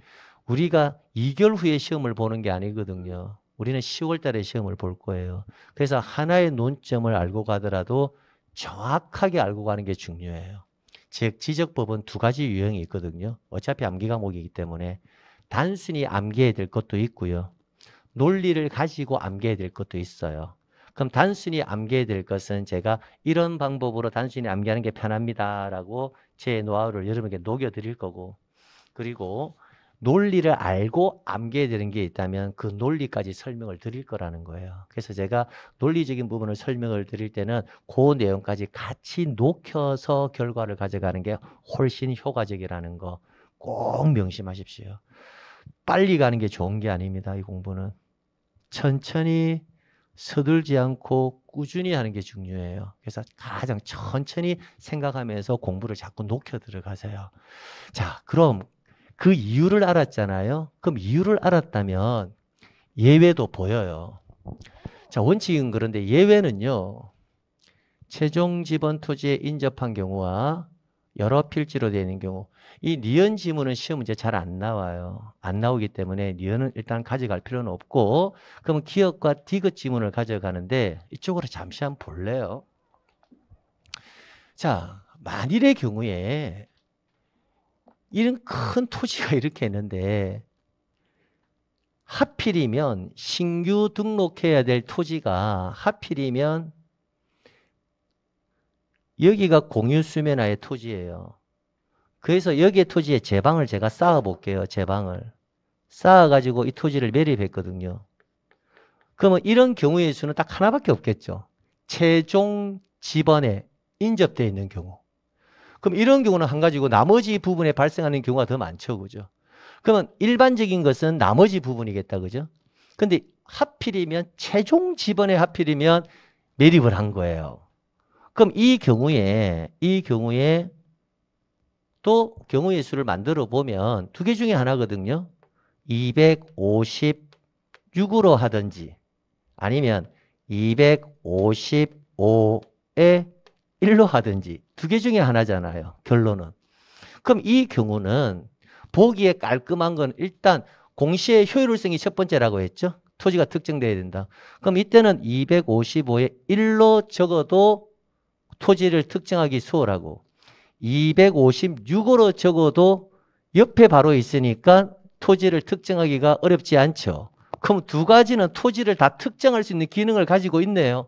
우리가 2개월 후에 시험을 보는 게 아니거든요. 우리는 10월 달에 시험을 볼 거예요. 그래서 하나의 논점을 알고 가더라도 정확하게 알고 가는 게 중요해요. 즉 지적법은 두 가지 유형이 있거든요. 어차피 암기 과목이기 때문에 단순히 암기해야 될 것도 있고요. 논리를 가지고 암기해야 될 것도 있어요. 그럼 단순히 암기될 해 것은 제가 이런 방법으로 단순히 암기하는 게 편합니다라고 제 노하우를 여러분에게 녹여드릴 거고 그리고 논리를 알고 암기해야 되는 게 있다면 그 논리까지 설명을 드릴 거라는 거예요. 그래서 제가 논리적인 부분을 설명을 드릴 때는 그 내용까지 같이 녹여서 결과를 가져가는 게 훨씬 효과적이라는 거 꼭 명심하십시오. 빨리 가는 게 좋은 게 아닙니다. 이 공부는. 천천히 서둘지 않고 꾸준히 하는 게 중요해요. 그래서 가장 천천히 생각하면서 공부를 자꾸 녹여 들어가세요. 자, 그럼 그 이유를 알았잖아요. 그럼 이유를 알았다면 예외도 보여요. 자, 원칙은 그런데 예외는요. 최종 지번 토지에 인접한 경우와 여러 필지로 되는 경우 이 니은 지문은 시험 문제 잘 안 나와요. 안 나오기 때문에 니은은 일단 가져갈 필요는 없고 그러면 기억과 디귿 지문을 가져가는데 이쪽으로 잠시 한번 볼래요. 자, 만일의 경우에 이런 큰 토지가 이렇게 있는데 하필이면 신규 등록해야 될 토지가 하필이면 여기가 공유수면화의 토지예요. 그래서 여기에 토지에 제방을 제가 쌓아 볼게요. 제방을. 쌓아 가지고 이 토지를 매립했거든요. 그러면 이런 경우의 수는 딱 하나밖에 없겠죠. 최종 집원에 인접되어 있는 경우. 그럼 이런 경우는 한 가지고 나머지 부분에 발생하는 경우가 더 많죠. 그죠? 그러면 일반적인 것은 나머지 부분이겠다. 그죠? 근데 하필이면 최종 집원에 하필이면 매립을 한 거예요. 그럼 이 경우에 이 경우에 또 경우의 수를 만들어 보면 두 개 중에 하나거든요. 256으로 하든지 아니면 255에 1로 하든지 두 개 중에 하나잖아요. 결론은. 그럼 이 경우는 보기에 깔끔한 건 일단 공시의 효율성이 첫 번째라고 했죠. 토지가 특정돼야 된다. 그럼 이때는 255에 1로 적어도 토지를 특정하기 수월하고 256으로 적어도 옆에 바로 있으니까 토지를 특정하기가 어렵지 않죠. 그럼 두 가지는 토지를 다 특정할 수 있는 기능을 가지고 있네요.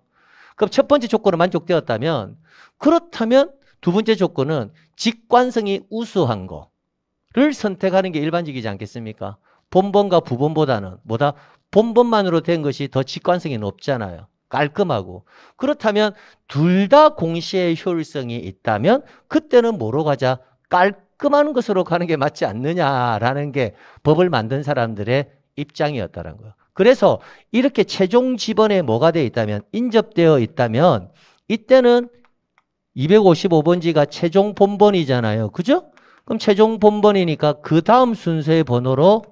그럼 첫 번째 조건은 만족되었다면 그렇다면 두 번째 조건은 직관성이 우수한 거를 선택하는 게 일반적이지 않겠습니까? 본본과 부본보다는 뭐다 본본만으로 된 것이 더 직관성이 높잖아요. 깔끔하고 그렇다면 둘 다 공시의 효율성이 있다면 그때는 뭐로 가자 깔끔한 것으로 가는 게 맞지 않느냐라는 게 법을 만든 사람들의 입장이었다는 거예요. 그래서 이렇게 최종 집원에 뭐가 되어 있다면 인접되어 있다면 이때는 255번지가 최종 본번이잖아요. 그죠? 그럼 최종 본번이니까 그 다음 순서의 번호로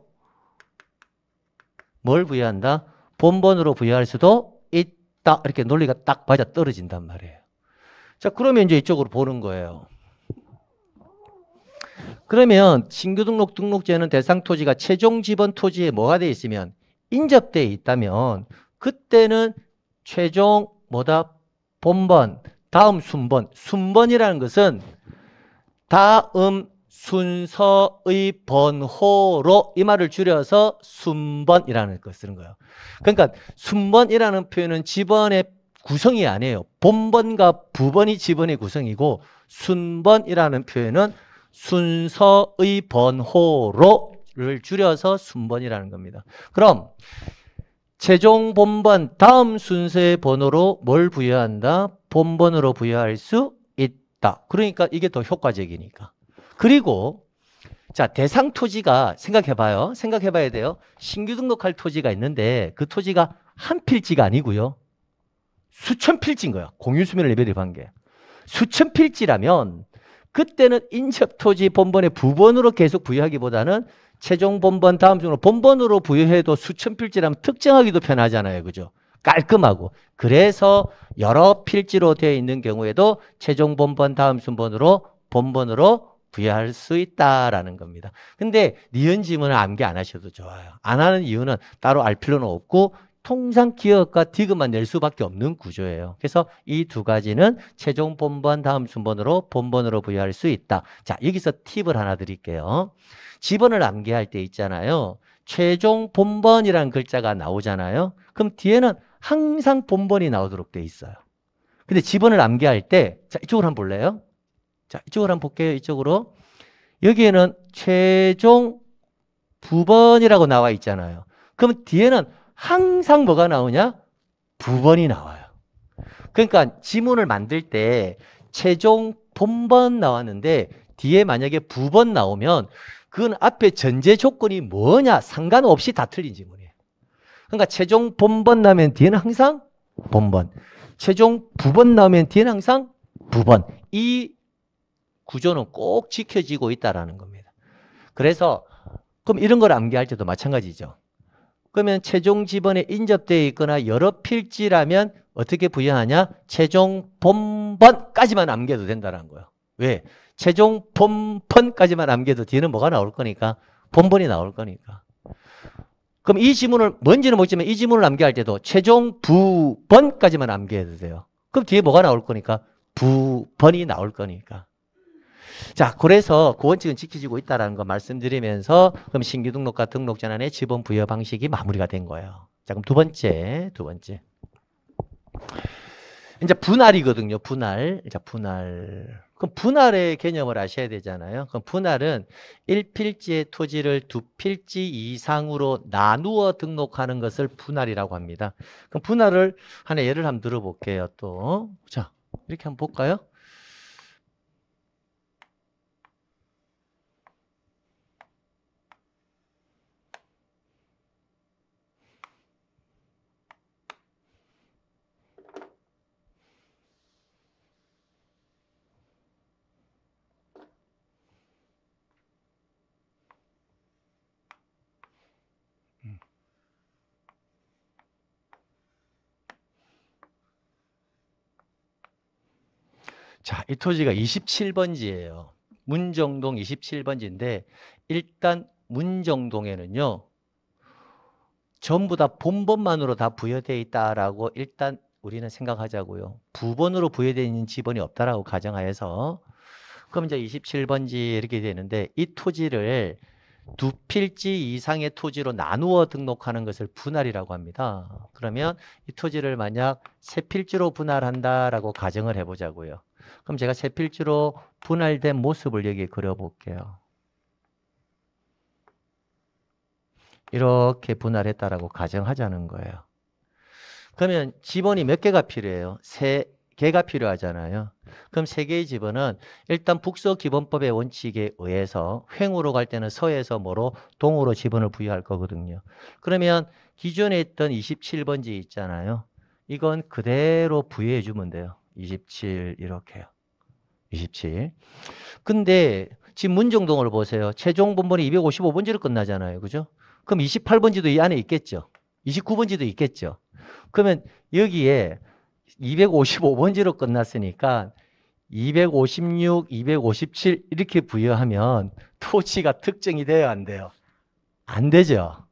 뭘 부여한다? 본번으로 부여할 수도 딱 이렇게 논리가 딱 맞아 떨어진단 말이에요. 자, 그러면 이제 이쪽으로 보는 거예요. 그러면 신규등록 등록제는 대상 토지가 최종 지번 토지에 뭐가 되어 있으면 인접되어 있다면 그때는 최종 뭐다 본번 다음 순번 순번이라는 것은 다음 순서의 번호로 이 말을 줄여서 순번이라는 것을 쓰는 거예요. 그러니까 순번이라는 표현은 집안의 구성이 아니에요. 본번과 부번이 집번의 구성이고 순번이라는 표현은 순서의 번호로를 줄여서 순번이라는 겁니다. 그럼 최종 본번 다음 순서의 번호로 뭘 부여한다? 본번으로 부여할 수 있다. 그러니까 이게 더 효과적이니까. 그리고 자, 대상 토지가 생각해봐요. 생각해봐야 돼요. 신규 등록할 토지가 있는데 그 토지가 한 필지가 아니고요. 수천 필지인 거야. 공유수면 레벨이한 게. 수천 필지라면 그때는 인접토지 본번에 부번으로 계속 부여하기보다는 최종 본번 다음 중으로 본번으로 부여해도 수천 필지라면 특정하기도 편하잖아요. 그죠? 깔끔하고 그래서 여러 필지로 되어 있는 경우에도 최종 본번 다음 순번으로 본번으로 부여할 수 있다라는 겁니다. 근데 니은 지문을 암기 안 하셔도 좋아요. 안 하는 이유는 따로 알 필요는 없고 통상 기억과 디귿만 낼 수밖에 없는 구조예요. 그래서 이 두 가지는 최종 본번 다음 순번으로 본번으로 부여할 수 있다. 자, 여기서 팁을 하나 드릴게요. 지번을 암기할 때 있잖아요. 최종 본번이라는 글자가 나오잖아요. 그럼 뒤에는 항상 본번이 나오도록 돼 있어요. 근데 지번을 암기할 때, 자, 이쪽으로 한번 볼래요? 자, 이쪽으로 한번 볼게요. 이쪽으로. 여기에는 최종 부번이라고 나와 있잖아요. 그럼 뒤에는 항상 뭐가 나오냐? 부번이 나와요. 그러니까 지문을 만들 때 최종 본번 나왔는데 뒤에 만약에 부번 나오면 그건 앞에 전제 조건이 뭐냐 상관없이 다 틀린 지문이에요. 그러니까 최종 본번 나면 뒤에는 항상 본번, 최종 부번 나오면 뒤에는 항상 부번. 이 구조는 꼭 지켜지고 있다라는 겁니다. 그래서 그럼 이런 걸 암기할 때도 마찬가지죠. 그러면 최종 집원에 인접되어 있거나 여러 필지라면 어떻게 부여하냐? 최종 본번까지만 암겨도 된다는 거예요. 왜? 최종 본번까지만 암겨도 뒤에는 뭐가 나올 거니까? 본번이 나올 거니까. 그럼 이 지문을 뭔지는 모르지만 이 지문을 암기할 때도 최종 부번까지만 암기해도 돼요. 그럼 뒤에 뭐가 나올 거니까? 부번이 나올 거니까. 자, 그래서 구원칙은 지켜지고 있다라는 거 말씀드리면서 그럼 신규 등록과 등록 전환의 지원 부여 방식이 마무리가 된 거예요. 자, 그럼 두 번째, 두 번째. 이제 분할이거든요. 분할. 자, 분할. 그럼 분할의 개념을 아셔야 되잖아요. 그럼 분할은 1필지의 토지를 두 필지 이상으로 나누어 등록하는 것을 분할이라고 합니다. 그럼 분할을 하나 예를 한번 들어볼게요. 또. 자, 이렇게 한번 볼까요? 자, 이 토지가 27번지예요. 문정동 27번지인데 일단 문정동에는요. 전부 다 본번만으로 다 부여되어 있다라고 일단 우리는 생각하자고요. 부번으로 부여되어 있는 지번이 없다라고 가정하여서 그럼 이제 27번지 이렇게 되는데 이 토지를 두 필지 이상의 토지로 나누어 등록하는 것을 분할이라고 합니다. 그러면 이 토지를 만약 세 필지로 분할한다라고 가정을 해보자고요. 그럼 제가 세필지로 분할된 모습을 여기 그려볼게요. 이렇게 분할했다라고 가정하자는 거예요. 그러면 집원이 몇 개가 필요해요? 세 개가 필요하잖아요. 그럼 세 개의 집원은 일단 북서 기본법의 원칙에 의해서 횡으로 갈 때는 서에서 뭐로 동으로 집원을 부여할 거거든요. 그러면 기존에 있던 27번지 있잖아요. 이건 그대로 부여해 주면 돼요. 27 이렇게요. 27. 근데 지금 문정동을 보세요. 최종 본번이 255번지로 끝나잖아요. 그죠? 그럼 28번지도 이 안에 있겠죠. 29번지도 있겠죠. 그러면 여기에 255번지로 끝났으니까 256, 257 이렇게 부여하면 토지가 특정이 돼요안 돼요. 안 되죠.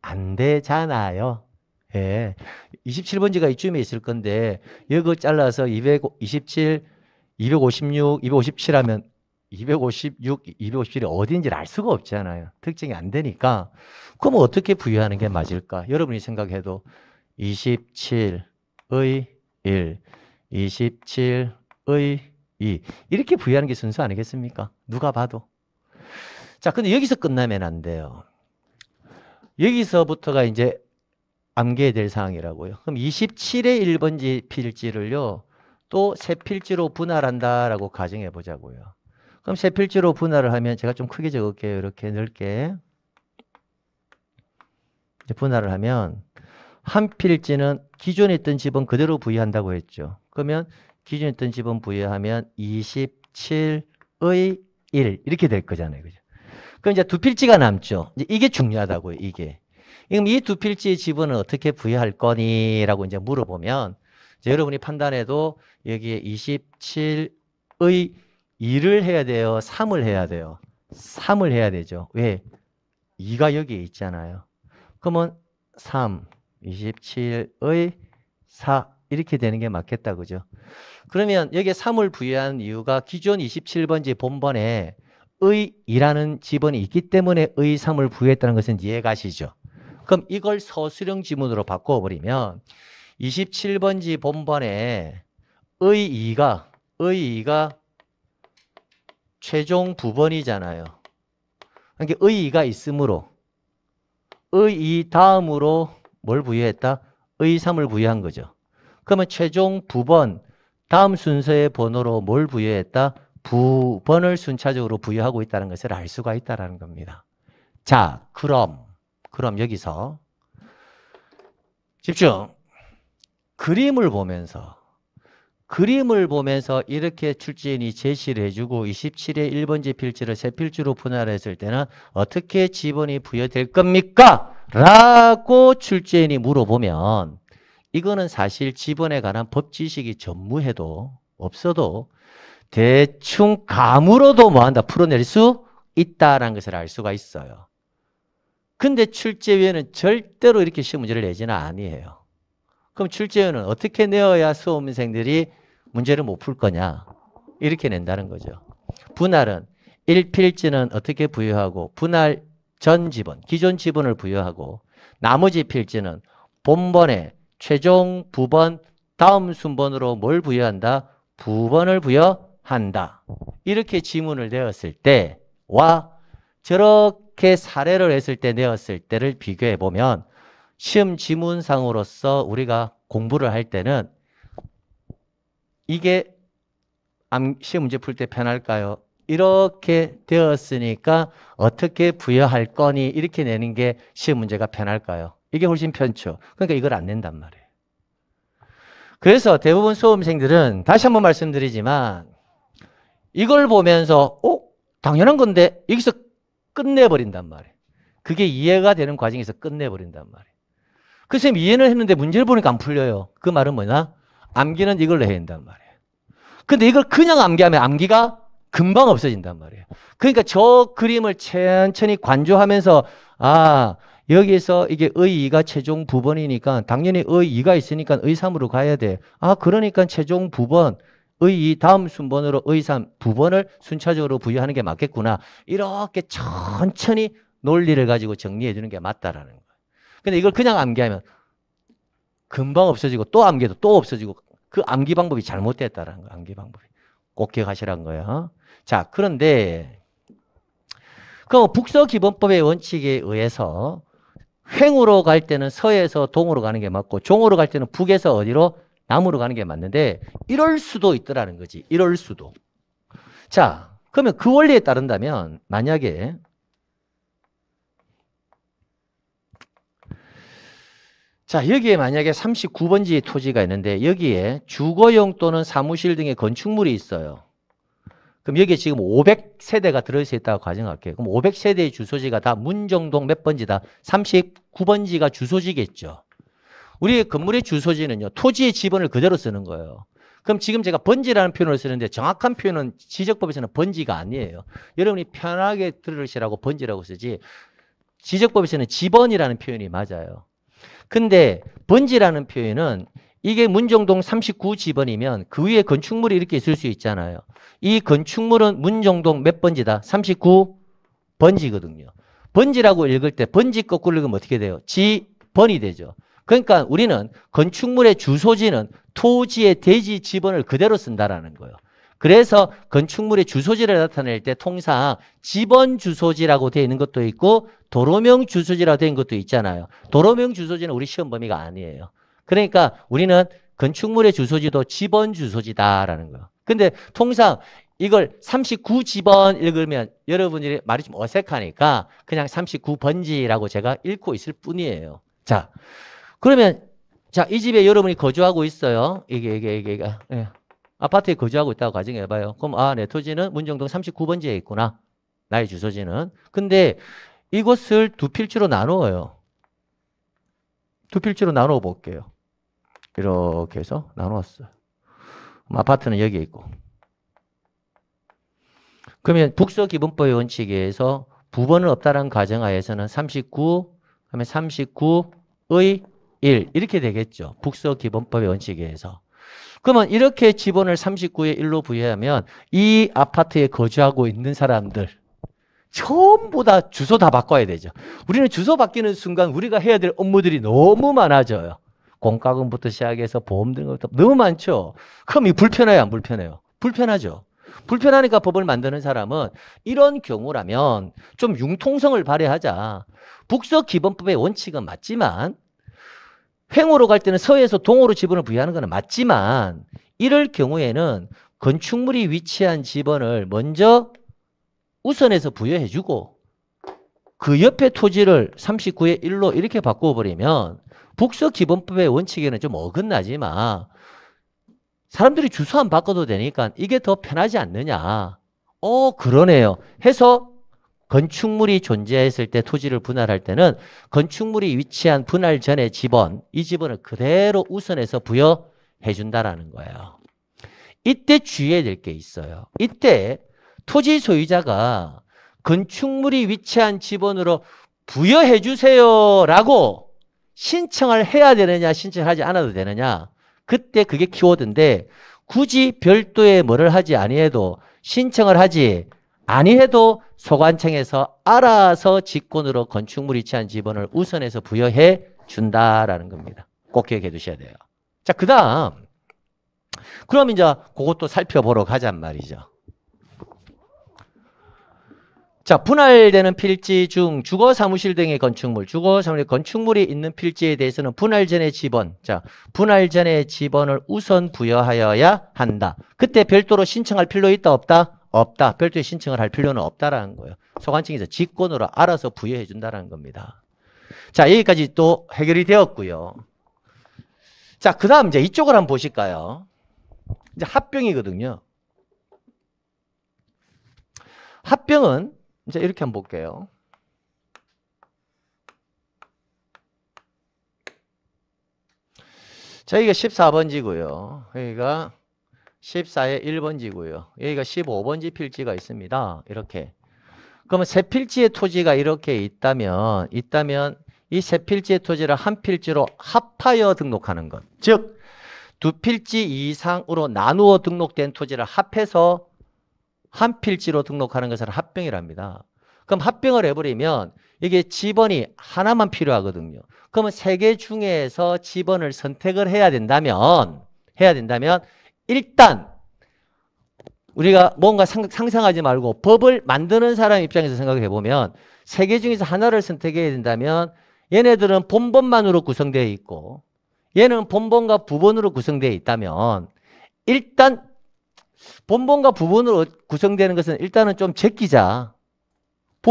안 되잖아요. 예. 27번지가 이쯤에 있을 건데 이거 잘라서 227, 256, 257 하면 256, 257이 어디인지알 수가 없잖아요. 특징이 안 되니까. 그럼 어떻게 부여하는 게 맞을까? 여러분이 생각해도 27의 1, 27의 2 이렇게 부여하는 게 순서 아니겠습니까? 누가 봐도. 자, 근데 여기서 끝나면 안 돼요. 여기서부터가 이제 암기해야 될 사항이라고요. 그럼 27의 1번지 필지를요. 또 세 필지로 분할한다라고 가정해 보자고요. 그럼 세 필지로 분할을 하면 제가 좀 크게 적을게요. 이렇게 넓게. 분할을 하면 한 필지는 기존에 있던 집은 그대로 부여한다고 했죠. 그러면 기존에 있던 집은 부여하면 27의 1 이렇게 될 거잖아요. 그죠? 그럼 이제 두 필지가 남죠. 이제 이게 중요하다고요. 이게. 그럼 이 두 필지의 지분은 어떻게 부여할 거니라고 이제 물어보면 이제 여러분이 판단해도 여기에 27의 2를 해야 돼요. 3을 해야 돼요. 3을 해야 되죠. 왜? 2가 여기에 있잖아요. 그러면 3, 27의 4 이렇게 되는 게 맞겠다. 그죠? 그러면 여기에 3을 부여한 이유가 기존 27번지 본번에 의이라는 지번이 있기 때문에 의 3을 부여했다는 것은 이해가시죠? 그럼 이걸 서술형 지문으로 바꿔버리면 27번지 본번에 의의가 의의가 최종 부번이잖아요. 그러니까 의의가 있으므로 의의 다음으로 뭘 부여했다? 의3을 부여한 거죠. 그러면 최종 부번 다음 순서의 번호로 뭘 부여했다? 부번을 순차적으로 부여하고 있다는 것을 알 수가 있다는 겁니다. 자, 그럼 그럼 여기서 집중. 그림을 보면서 그림을 보면서 이렇게 출제인이 제시를 해주고 27의 1번지 필지를 세 필지로 분할했을 때는 어떻게 지번이 부여될 겁니까? 라고 출제인이 물어보면 이거는 사실 지번에 관한 법 지식이 전무해도 없어도 대충 감으로도 뭐한다? 풀어낼 수 있다라는 것을 알 수가 있어요. 근데 출제위원은 절대로 이렇게 시험 문제를 내지는 아니에요. 그럼 출제위원은 어떻게 내어야 수험생들이 문제를 못 풀 거냐? 이렇게 낸다는 거죠. 분할은 1필지는 어떻게 부여하고 분할 전 지분, 기존 지분을 부여하고 나머지 필지는 본번에 최종 부번 다음 순번으로 뭘 부여한다? 부번을 부여한다. 이렇게 지문을 내었을 때와 저렇게 이렇게 사례를 했을 때 내었을 때를 비교해 보면 시험 지문상으로서 우리가 공부를 할 때는 이게 시험 문제 풀 때 편할까요? 이렇게 되었으니까 어떻게 부여할 거니 이렇게 내는 게 시험 문제가 편할까요? 이게 훨씬 편죠. 그러니까 이걸 안 낸단 말이에요. 그래서 대부분 수험생들은 다시 한 번 말씀드리지만 이걸 보면서 어? 당연한 건데 여기서 끝내버린단 말이에요. 그게 이해가 되는 과정에서 끝내버린단 말이에요. 그선생 이해는 했는데 문제를 보니까 안 풀려요. 그 말은 뭐냐? 암기는 이걸 로 해야 된단 말이에요. 근데 이걸 그냥 암기하면 암기가 금방 없어진단 말이에요. 그러니까 저 그림을 천천히 관조하면서 아 여기에서 이게 의이가 최종 부번이니까 당연히 의이가 있으니까 의삼으로 가야 돼. 아 그러니까 최종 부번 의 다음 순번으로 의삼 두 번을 순차적으로 부여하는 게 맞겠구나. 이렇게 천천히 논리를 가지고 정리해 주는 게 맞다라는 거예요. 근데 이걸 그냥 암기하면 금방 없어지고 또 암기해도 또 없어지고 그 암기 방법이 잘못됐다라는 거예요. 암기 방법이. 꼭 기억하시라는 거예요. 자, 그런데 그럼 북서 기본법의 원칙에 의해서 횡으로 갈 때는 서에서 동으로 가는 게 맞고 종으로 갈 때는 북에서 어디로 남으로 가는 게 맞는데 이럴 수도 있더라는 거지. 이럴 수도. 자, 그러면 그 원리에 따른다면 만약에 자, 여기에 만약에 39번지 토지가 있는데 여기에 주거용 또는 사무실 등의 건축물이 있어요. 그럼 여기에 지금 500세대가 들어있어 있다고 가정할게요. 그럼 500세대의 주소지가 다 문정동 몇 번지다? 39번지가 주소지겠죠. 우리의 건물의 주소지는요. 토지의 지번을 그대로 쓰는 거예요. 그럼 지금 제가 번지라는 표현을 쓰는데 정확한 표현은 지적법에서는 번지가 아니에요. 여러분이 편하게 들으시라고 번지라고 쓰지 지적법에서는 지번이라는 표현이 맞아요. 근데 번지라는 표현은 이게 문정동 39지번이면 그 위에 건축물이 이렇게 있을 수 있잖아요. 이 건축물은 문정동 몇 번지다? 39번지거든요. 번지라고 읽을 때 번지 거꾸로 읽으면 어떻게 돼요? 지번이 되죠. 그러니까 우리는 건축물의 주소지는 토지의 대지 지번을 그대로 쓴다라는 거예요. 그래서 건축물의 주소지를 나타낼 때 통상 지번 주소지라고 되어 있는 것도 있고 도로명 주소지라고 되 것도 있잖아요. 도로명 주소지는 우리 시험 범위가 아니에요. 그러니까 우리는 건축물의 주소지도 지번 주소지다라는 거예요. 근데 통상 이걸 39지번 읽으면 여러분들이 말이 좀 어색하니까 그냥 39번지라고 제가 읽고 있을 뿐이에요. 자, 그러면 자, 이 집에 여러분이 거주하고 있어요. 이게, 이게, 이게, 이게. 예. 아파트에 거주하고 있다고 가정해봐요. 그럼, 아, 내 토지는 문정동 39번지에 있구나. 나의 주소지는. 근데 이곳을 두 필지로 나누어요. 두 필지로 나누어 볼게요. 이렇게 해서 나누었어요. 아파트는 여기에 있고. 그러면 북서기본법의 원칙에서 부분은없다는 가정하에서는 39, 그다음에 39의 1 이렇게 되겠죠. 북서 기본법의 원칙에 의해서. 그러면 이렇게 지번을 3 9에 1로 부여하면 이 아파트에 거주하고 있는 사람들 전부 다 주소 다 바꿔야 되죠. 우리는 주소 바뀌는 순간 우리가 해야 될 업무들이 너무 많아져요. 공과금부터 시작해서 보험 등부터 너무 많죠. 그럼 이 불편해요, 안 불편해요? 불편하죠. 불편하니까 법을 만드는 사람은 이런 경우라면 좀 융통성을 발휘하자. 북서 기본법의 원칙은 맞지만 횡으로 갈 때는 서에서 동으로 지번을 부여하는 것은 맞지만 이럴 경우에는 건축물이 위치한 지번을 먼저 우선해서 부여해주고 그 옆에 토지를 3 9에 1로 이렇게 바꿔버리면 북서 기본법의 원칙에는 좀 어긋나지만 사람들이 주소 안 바꿔도 되니까 이게 더 편하지 않느냐. 어, 그러네요. 해서 건축물이 존재했을 때 토지를 분할할 때는 건축물이 위치한 분할 전의 지번, 이 지번을 그대로 우선해서 부여해 준다라는 거예요. 이때 주의해야 될 게 있어요. 이때 토지 소유자가 건축물이 위치한 지번으로 부여해 주세요라고 신청을 해야 되느냐, 신청하지 않아도 되느냐. 그때 그게 키워드인데 굳이 별도의 뭐를 하지 아니해도 신청을 하지 아니해도 소관청에서 알아서 직권으로 건축물 위치한 지번을 우선해서 부여해 준다라는 겁니다. 꼭 기억해 두셔야 돼요. 자, 그 다음. 그럼 이제 그것도 살펴보러 가자 말이죠. 자, 분할되는 필지 중 주거 사무실 등의 건축물, 주거 사무실 건축물이 있는 필지에 대해서는 분할 전에 지번, 자, 분할 전에 지번을 우선 부여하여야 한다. 그때 별도로 신청할 필요 있다 없다? 없다. 별도의 신청을 할 필요는 없다라는 거예요. 소관청에서 직권으로 알아서 부여해 준다는 겁니다. 자, 여기까지 또 해결이 되었고요. 자, 그 다음 이제 이쪽을 한번 보실까요? 이제 합병이거든요. 합병은 이제 이렇게 한번 볼게요. 자, 여기가 14번지고요. 여기가 14의 1번지고요. 여기가 15번지 필지가 있습니다. 이렇게. 그러면 세 필지의 토지가 이렇게 있다면 있다면 이 세 필지의 토지를 한 필지로 합하여 등록하는 것. 즉, 두 필지 이상으로 나누어 등록된 토지를 합해서 한 필지로 등록하는 것을 합병이랍니다. 그럼 합병을 해버리면 이게 지번이 하나만 필요하거든요. 그러면 세 개 중에서 지번을 선택을 해야 된다면 해야 된다면 일단 우리가 뭔가 상, 상하지 말고 법을 만드는 사람 입장에서 생각해 보면 세 개 중에서 하나를 선택해야 된다면 얘네들은 본본만으로 구성되어 있고 얘는 본본과 부본으로 구성되어 있다면 일단 본본과 부본으로 구성되는 것은 일단은 좀 제끼자.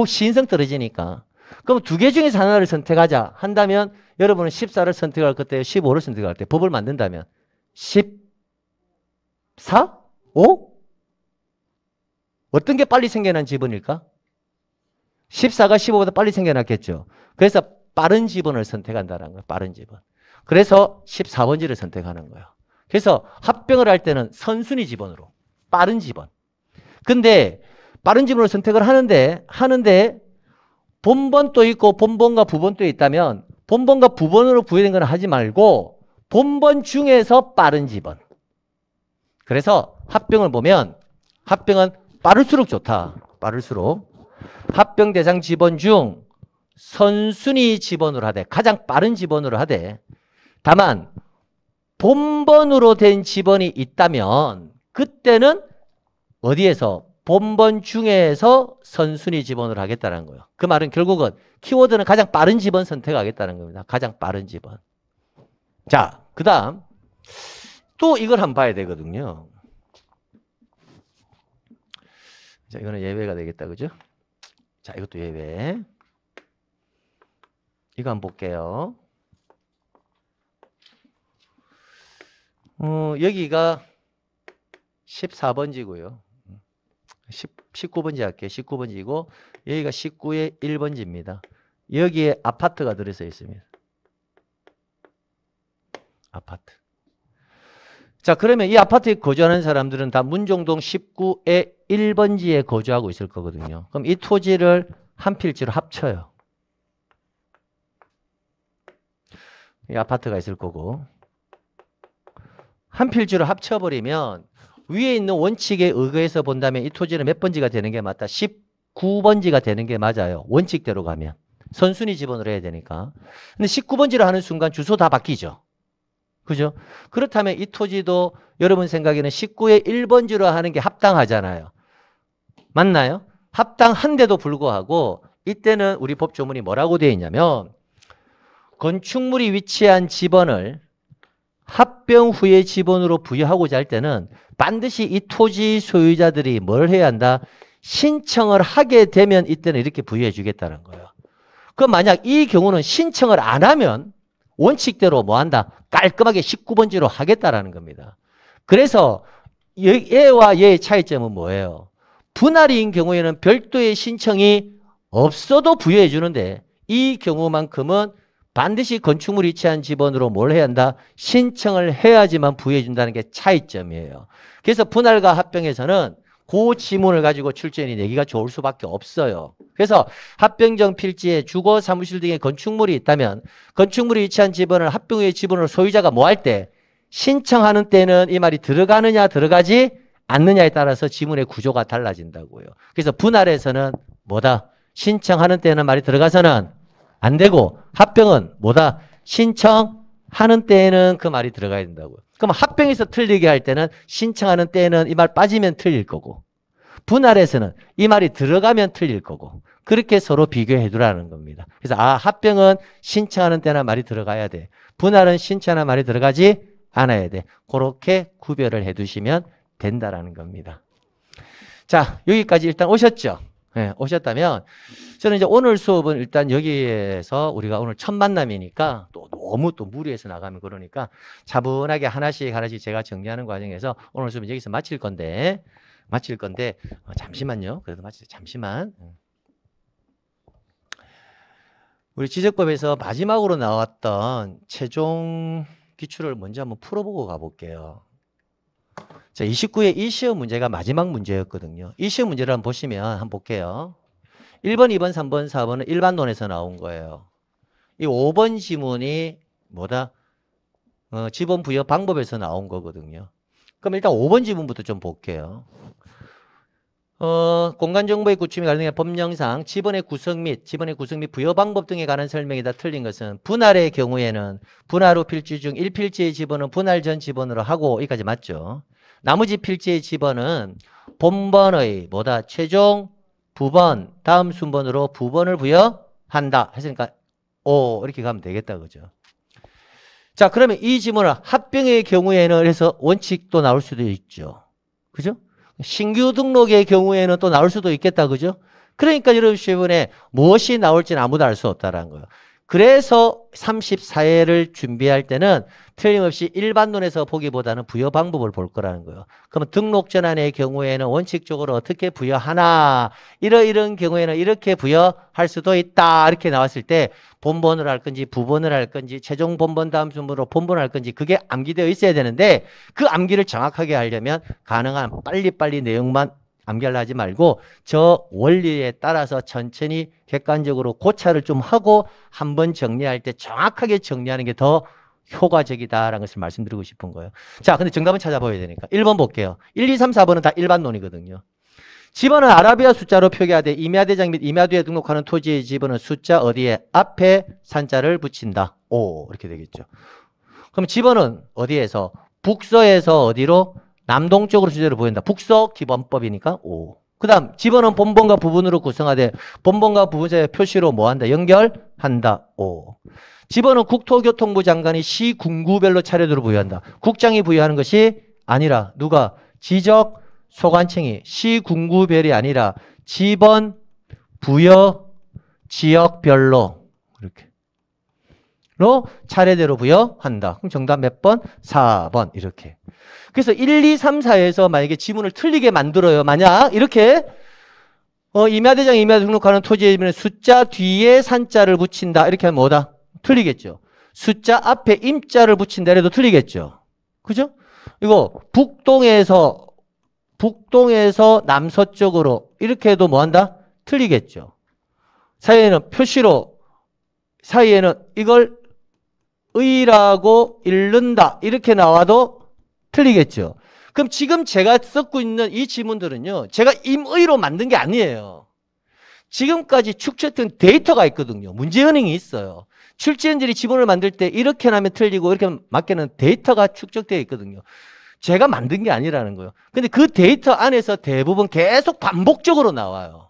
시인성 떨어지니까. 그럼 두 개 중에서 하나를 선택하자 한다면 여러분은 14를 선택할 때 15를 선택할 때 법을 만든다면 10 4, 5? 어떤 게 빨리 생겨난 지분일까? 14가 15보다 빨리 생겨났겠죠. 그래서 빠른 지분을 선택한다는 거예요. 빠른 지분. 그래서 14번지를 선택하는 거예요. 그래서 합병을 할 때는 선순위 지번으로 빠른 지번. 근데 빠른 지번을 선택을 하는데 하는데 본번도 있고 본번과 부번도 있다면 본번과 부번으로 부여된 건 하지 말고 본번 중에서 빠른 지번. 그래서 합병을 보면 합병은 빠를수록 좋다. 빠를수록. 합병 대상 지번 중 선순위 지번으로 하되 가장 빠른 지번으로 하되 다만 본번으로 된 지번이 있다면 그때는 어디에서 본번 중에서 선순위 지번을 하겠다는 거예요. 그 말은 결국은 키워드는 가장 빠른 지번 선택하겠다는 겁니다. 가장 빠른 지번. 자, 그 다음 또 이걸 한번 봐야 되거든요. 자, 이거는 예외가 되겠다. 그죠? 자, 이것도 예외. 이거 한번 볼게요. 어, 여기가 14번지고요. 10, 19번지 할게요. 19번지고 여기가 19의 1번지입니다. 여기에 아파트가 들어서 있습니다. 아파트. 자, 그러면 이 아파트에 거주하는 사람들은 다 문정동 19의 1번지에 거주하고 있을 거거든요. 그럼 이 토지를 한 필지로 합쳐요. 이 아파트가 있을 거고 한 필지로 합쳐버리면 위에 있는 원칙에 의거해서 본다면 이 토지는 몇 번지가 되는 게 맞다. 19번지가 되는 게 맞아요. 원칙대로 가면. 선순위 지번으로 해야 되니까. 근데 1 9번지로 하는 순간 주소 다 바뀌죠. 그죠? 그렇다면 이 토지도 여러분 생각에는 19의 1번지로 하는 게 합당하잖아요. 맞나요? 합당한데도 불구하고 이때는 우리 법조문이 뭐라고 되어 있냐면 건축물이 위치한 지번을 합병 후에 지번으로 부여하고자 할 때는 반드시 이 토지 소유자들이 뭘 해야 한다? 신청을 하게 되면 이때는 이렇게 부여해 주겠다는 거예요. 그럼 만약 이 경우는 신청을 안 하면 원칙대로 뭐 한다? 깔끔하게 19번지로 하겠다라는 겁니다. 그래서 얘와얘의 차이점은 뭐예요? 분할인 경우에는 별도의 신청이 없어도 부여해 주는데 이 경우만큼은 반드시 건축물 위치한 집원으로 뭘 해야 한다? 신청을 해야지만 부여해 준다는 게 차이점이에요. 그래서 분할과 합병에서는 그 지문을 가지고 출전이 내기가 좋을 수밖에 없어요. 그래서 합병정 필지에 주거 사무실 등의 건축물이 있다면 건축물이 위치한 지분을 합병의 지분을 소유자가 뭐 할 때 신청하는 때는 이 말이 들어가느냐 들어가지 않느냐에 따라서 지문의 구조가 달라진다고요. 그래서 분할에서는 뭐다 신청하는 때는 말이 들어가서는 안 되고 합병은 뭐다 신청하는 때에는 그 말이 들어가야 된다고요. 그럼 합병에서 틀리게 할 때는 신청하는 때에는 이 말 빠지면 틀릴 거고 분할에서는 이 말이 들어가면 틀릴 거고 그렇게 서로 비교해 두라는 겁니다. 그래서 아 합병은 신청하는 때나 말이 들어가야 돼. 분할은 신청하는 말이 들어가지 않아야 돼. 그렇게 구별을 해 두시면 된다라는 겁니다. 자 여기까지 일단 오셨죠? 네, 오셨다면 저는 이제 오늘 수업은 일단 여기에서 우리가 오늘 첫 만남이니까 또 너무 또 무리해서 나가면 그러니까 차분하게 하나씩 하나씩 제가 정리하는 과정에서 오늘 수업은 여기서 마칠 건데 마칠 건데 어, 잠시만요. 그래도 마치세요. 잠시만. 음. 우리 지적법에서 마지막으로 나왔던 최종 기출을 먼저 한번 풀어보고 가볼게요. 자, 29의 1시험 문제가 마지막 문제였거든요. 1시험 문제를 한번 보시면 한번 볼게요. 1번, 2번, 3번, 4번은 일반론에서 나온 거예요. 이 5번 지문이 뭐다? 어, 지번 부여 방법에서 나온 거거든요. 그럼 일단 5번 지문부터 좀 볼게요. 어, 공간정보의 구축이 관련된 법령상 지번의 구성 및 지번의 구성 및 부여 방법 등에 관한 설명이 다 틀린 것은 분할의 경우에는 분할 후 필지 중 1필지의 지번은 분할 전 지번으로 하고 여기까지 맞죠. 나머지 필지의 집어는 본번의 뭐다 최종 부번 다음 순번으로 부번을 부여한다 했으니까 오 이렇게 가면 되겠다 그죠 자 그러면 이 지문을 합병의 경우에는 해서 원칙도 나올 수도 있죠 그죠 신규 등록의 경우에는 또 나올 수도 있겠다 그죠 그러니까 여러분 시분에 무엇이 나올지는 아무도 알 수 없다라는 거예요 그래서 34회를 준비할 때는 틀림없이 일반론에서 보기보다는 부여 방법을 볼 거라는 거예요. 그럼 등록 전환의 경우에는 원칙적으로 어떻게 부여하나 이러이런 경우에는 이렇게 부여할 수도 있다 이렇게 나왔을 때 본본을 할 건지 부본을 할 건지 최종 본본 다음 순으로 본본을 할 건지 그게 암기되어 있어야 되는데 그 암기를 정확하게 하려면 가능한 빨리빨리 내용만 암결하지 말고 저 원리에 따라서 천천히 객관적으로 고찰을 좀 하고 한번 정리할 때 정확하게 정리하는 게 더 효과적이다라는 것을 말씀드리고 싶은 거예요. 자, 근데 정답은 찾아봐야 되니까. 1번 볼게요. 1, 2, 3, 4번은 다 일반론이거든요. 집어는 아라비아 숫자로 표기하되 임야대장 및 임야도에 등록하는 토지의 집어는 숫자 어디에 앞에 산자를 붙인다. 오 이렇게 되겠죠. 그럼 집어는 어디에서 북서에서 어디로 남동쪽으로 주제를 보인다. 북서 기본법이니까 O. 그 다음 집어은 본본과 부분으로 구성하되 본본과 부분 사이의 표시로 뭐한다? 연결한다. O. 집어는 넣 국토교통부 장관이 시 군구별로 차례대로 부여한다. 국장이 부여하는 것이 아니라 누가 지적 소관청이 시 군구별이 아니라 집원 부여 지역별로 로 차례대로 부여한다. 그럼 정답 몇 번? 4번 이렇게. 그래서 1, 2, 3, 4에서 만약에 지문을 틀리게 만들어요. 만약 이렇게 어, 임야대장 임야 등록하는 토지에 면 숫자 뒤에 산자를 붙인다. 이렇게 하면 뭐다? 틀리겠죠. 숫자 앞에 임자를 붙인다. 이래도 틀리겠죠. 그죠? 이거 북동에서 북동에서 남서쪽으로 이렇게 해도 뭐 한다? 틀리겠죠. 사이에는 표시로 사이에는 이걸 의라고 읽는다 이렇게 나와도 틀리겠죠. 그럼 지금 제가 쓰고 있는 이 지문들은요. 제가 임의로 만든 게 아니에요. 지금까지 축적된 데이터가 있거든요. 문제은행이 있어요. 출제인들이 지문을 만들 때 이렇게 하면 틀리고 이렇게 맞게는 데이터가 축적되어 있거든요. 제가 만든 게 아니라는 거예요. 근데 그 데이터 안에서 대부분 계속 반복적으로 나와요.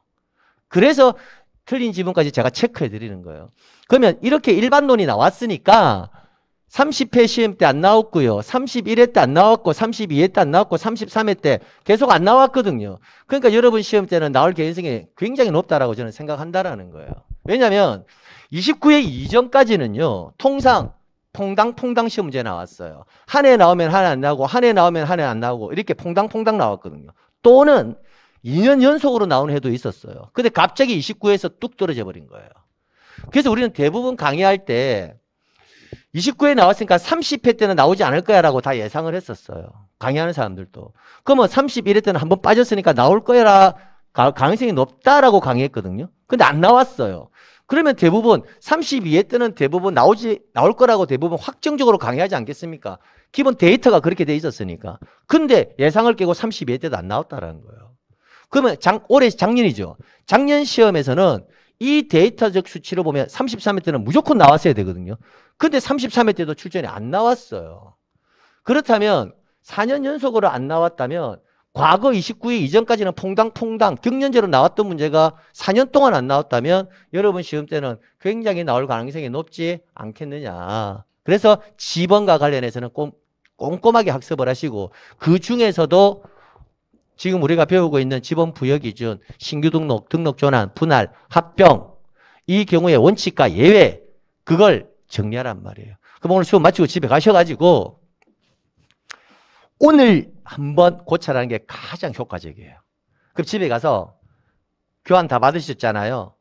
그래서 틀린 지문까지 제가 체크해 드리는 거예요. 그러면 이렇게 일반론이 나왔으니까 30회 시험 때 안 나왔고요. 31회 때 안 나왔고 32회 때 안 나왔고 33회 때 계속 안 나왔거든요. 그러니까 여러분 시험 때는 나올 개연성이 굉장히 높다라고 저는 생각한다라는 거예요. 왜냐하면 29회 이전까지는요. 통상 퐁당퐁당 시험 문제 나왔어요. 한 해 나오면 한 해 안 나오고 한 해 나오면 한 해 안 나오고 이렇게 퐁당퐁당 나왔거든요. 또는 2년 연속으로 나오는 해도 있었어요. 근데 갑자기 29회에서 뚝 떨어져 버린 거예요. 그래서 우리는 대부분 강의할 때 29회 나왔으니까 30회 때는 나오지 않을 거야라고 다 예상을 했었어요. 강의하는 사람들도. 그러면 31회 때는 한번 빠졌으니까 나올 거야라 가능성이 높다라고 강의했거든요. 근데 안 나왔어요. 그러면 대부분 32회 때는 대부분 나오지 나올 거라고 대부분 확정적으로 강의하지 않겠습니까? 기본 데이터가 그렇게 돼 있었으니까. 근데 예상을 깨고 32회 때도 안 나왔다라는 거예요. 그러면 장 올해 작년이죠. 작년 시험에서는 이 데이터적 수치로 보면 33회 때는 무조건 나왔어야 되거든요. 근데 33회 때도 출전이 안 나왔어요. 그렇다면 4년 연속으로 안 나왔다면 과거 29회 이전까지는 퐁당퐁당 경련제로 나왔던 문제가 4년 동안 안 나왔다면 여러분 시험 때는 굉장히 나올 가능성이 높지 않겠느냐. 그래서 지번과 관련해서는 꼼, 꼼꼼하게 학습을 하시고 그 중에서도 지금 우리가 배우고 있는 지번 부여 기준, 신규 등록, 등록 전환, 분할, 합병 이 경우에 원칙과 예외 그걸 정리하란 말이에요. 그럼 오늘 수업 마치고 집에 가셔가지고 오늘 한번 고찰하는게 가장 효과적이에요. 그럼 집에 가서 교환 다 받으셨잖아요.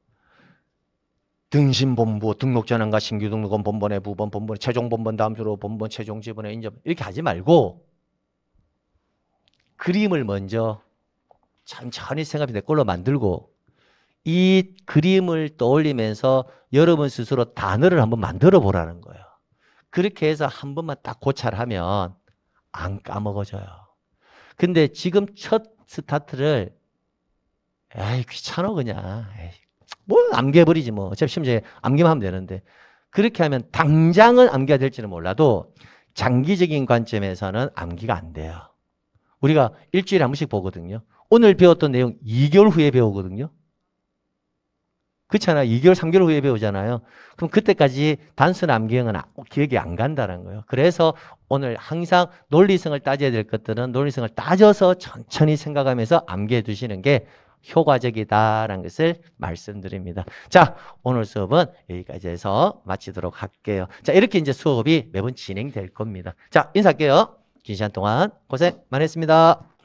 등신본부, 등록전환과 신규등록원 본번의 부본, 본번, 최종본번 다음 주로 본번, 최종지분의 인접 이렇게 하지 말고 그림을 먼저 천천히 생각해 내 걸로 만들고 이 그림을 떠올리면서 여러분 스스로 단어를 한번 만들어 보라는 거예요. 그렇게 해서 한 번만 딱 고찰하면 안 까먹어져요. 근데 지금 첫 스타트를 에이 귀찮아 그냥 에이, 뭐 암기해버리지 뭐 어차피 심지어 암기만 하면 되는데 그렇게 하면 당장은 암기가 될지는 몰라도 장기적인 관점에서는 암기가 안 돼요. 우리가 일주일에 한 번씩 보거든요. 오늘 배웠던 내용 2개월 후에 배우거든요. 그렇잖아요. 2개월, 3개월 후에 배우잖아요. 그럼 그때까지 단순 암기형은 아, 기억이 안 간다는 거예요. 그래서 오늘 항상 논리성을 따져야 될 것들은 논리성을 따져서 천천히 생각하면서 암기해 두시는 게 효과적이다라는 것을 말씀드립니다. 자, 오늘 수업은 여기까지 해서 마치도록 할게요. 자, 이렇게 이제 수업이 매번 진행될 겁니다. 자, 인사할게요. 긴 시간 동안 고생 많이 했습니다.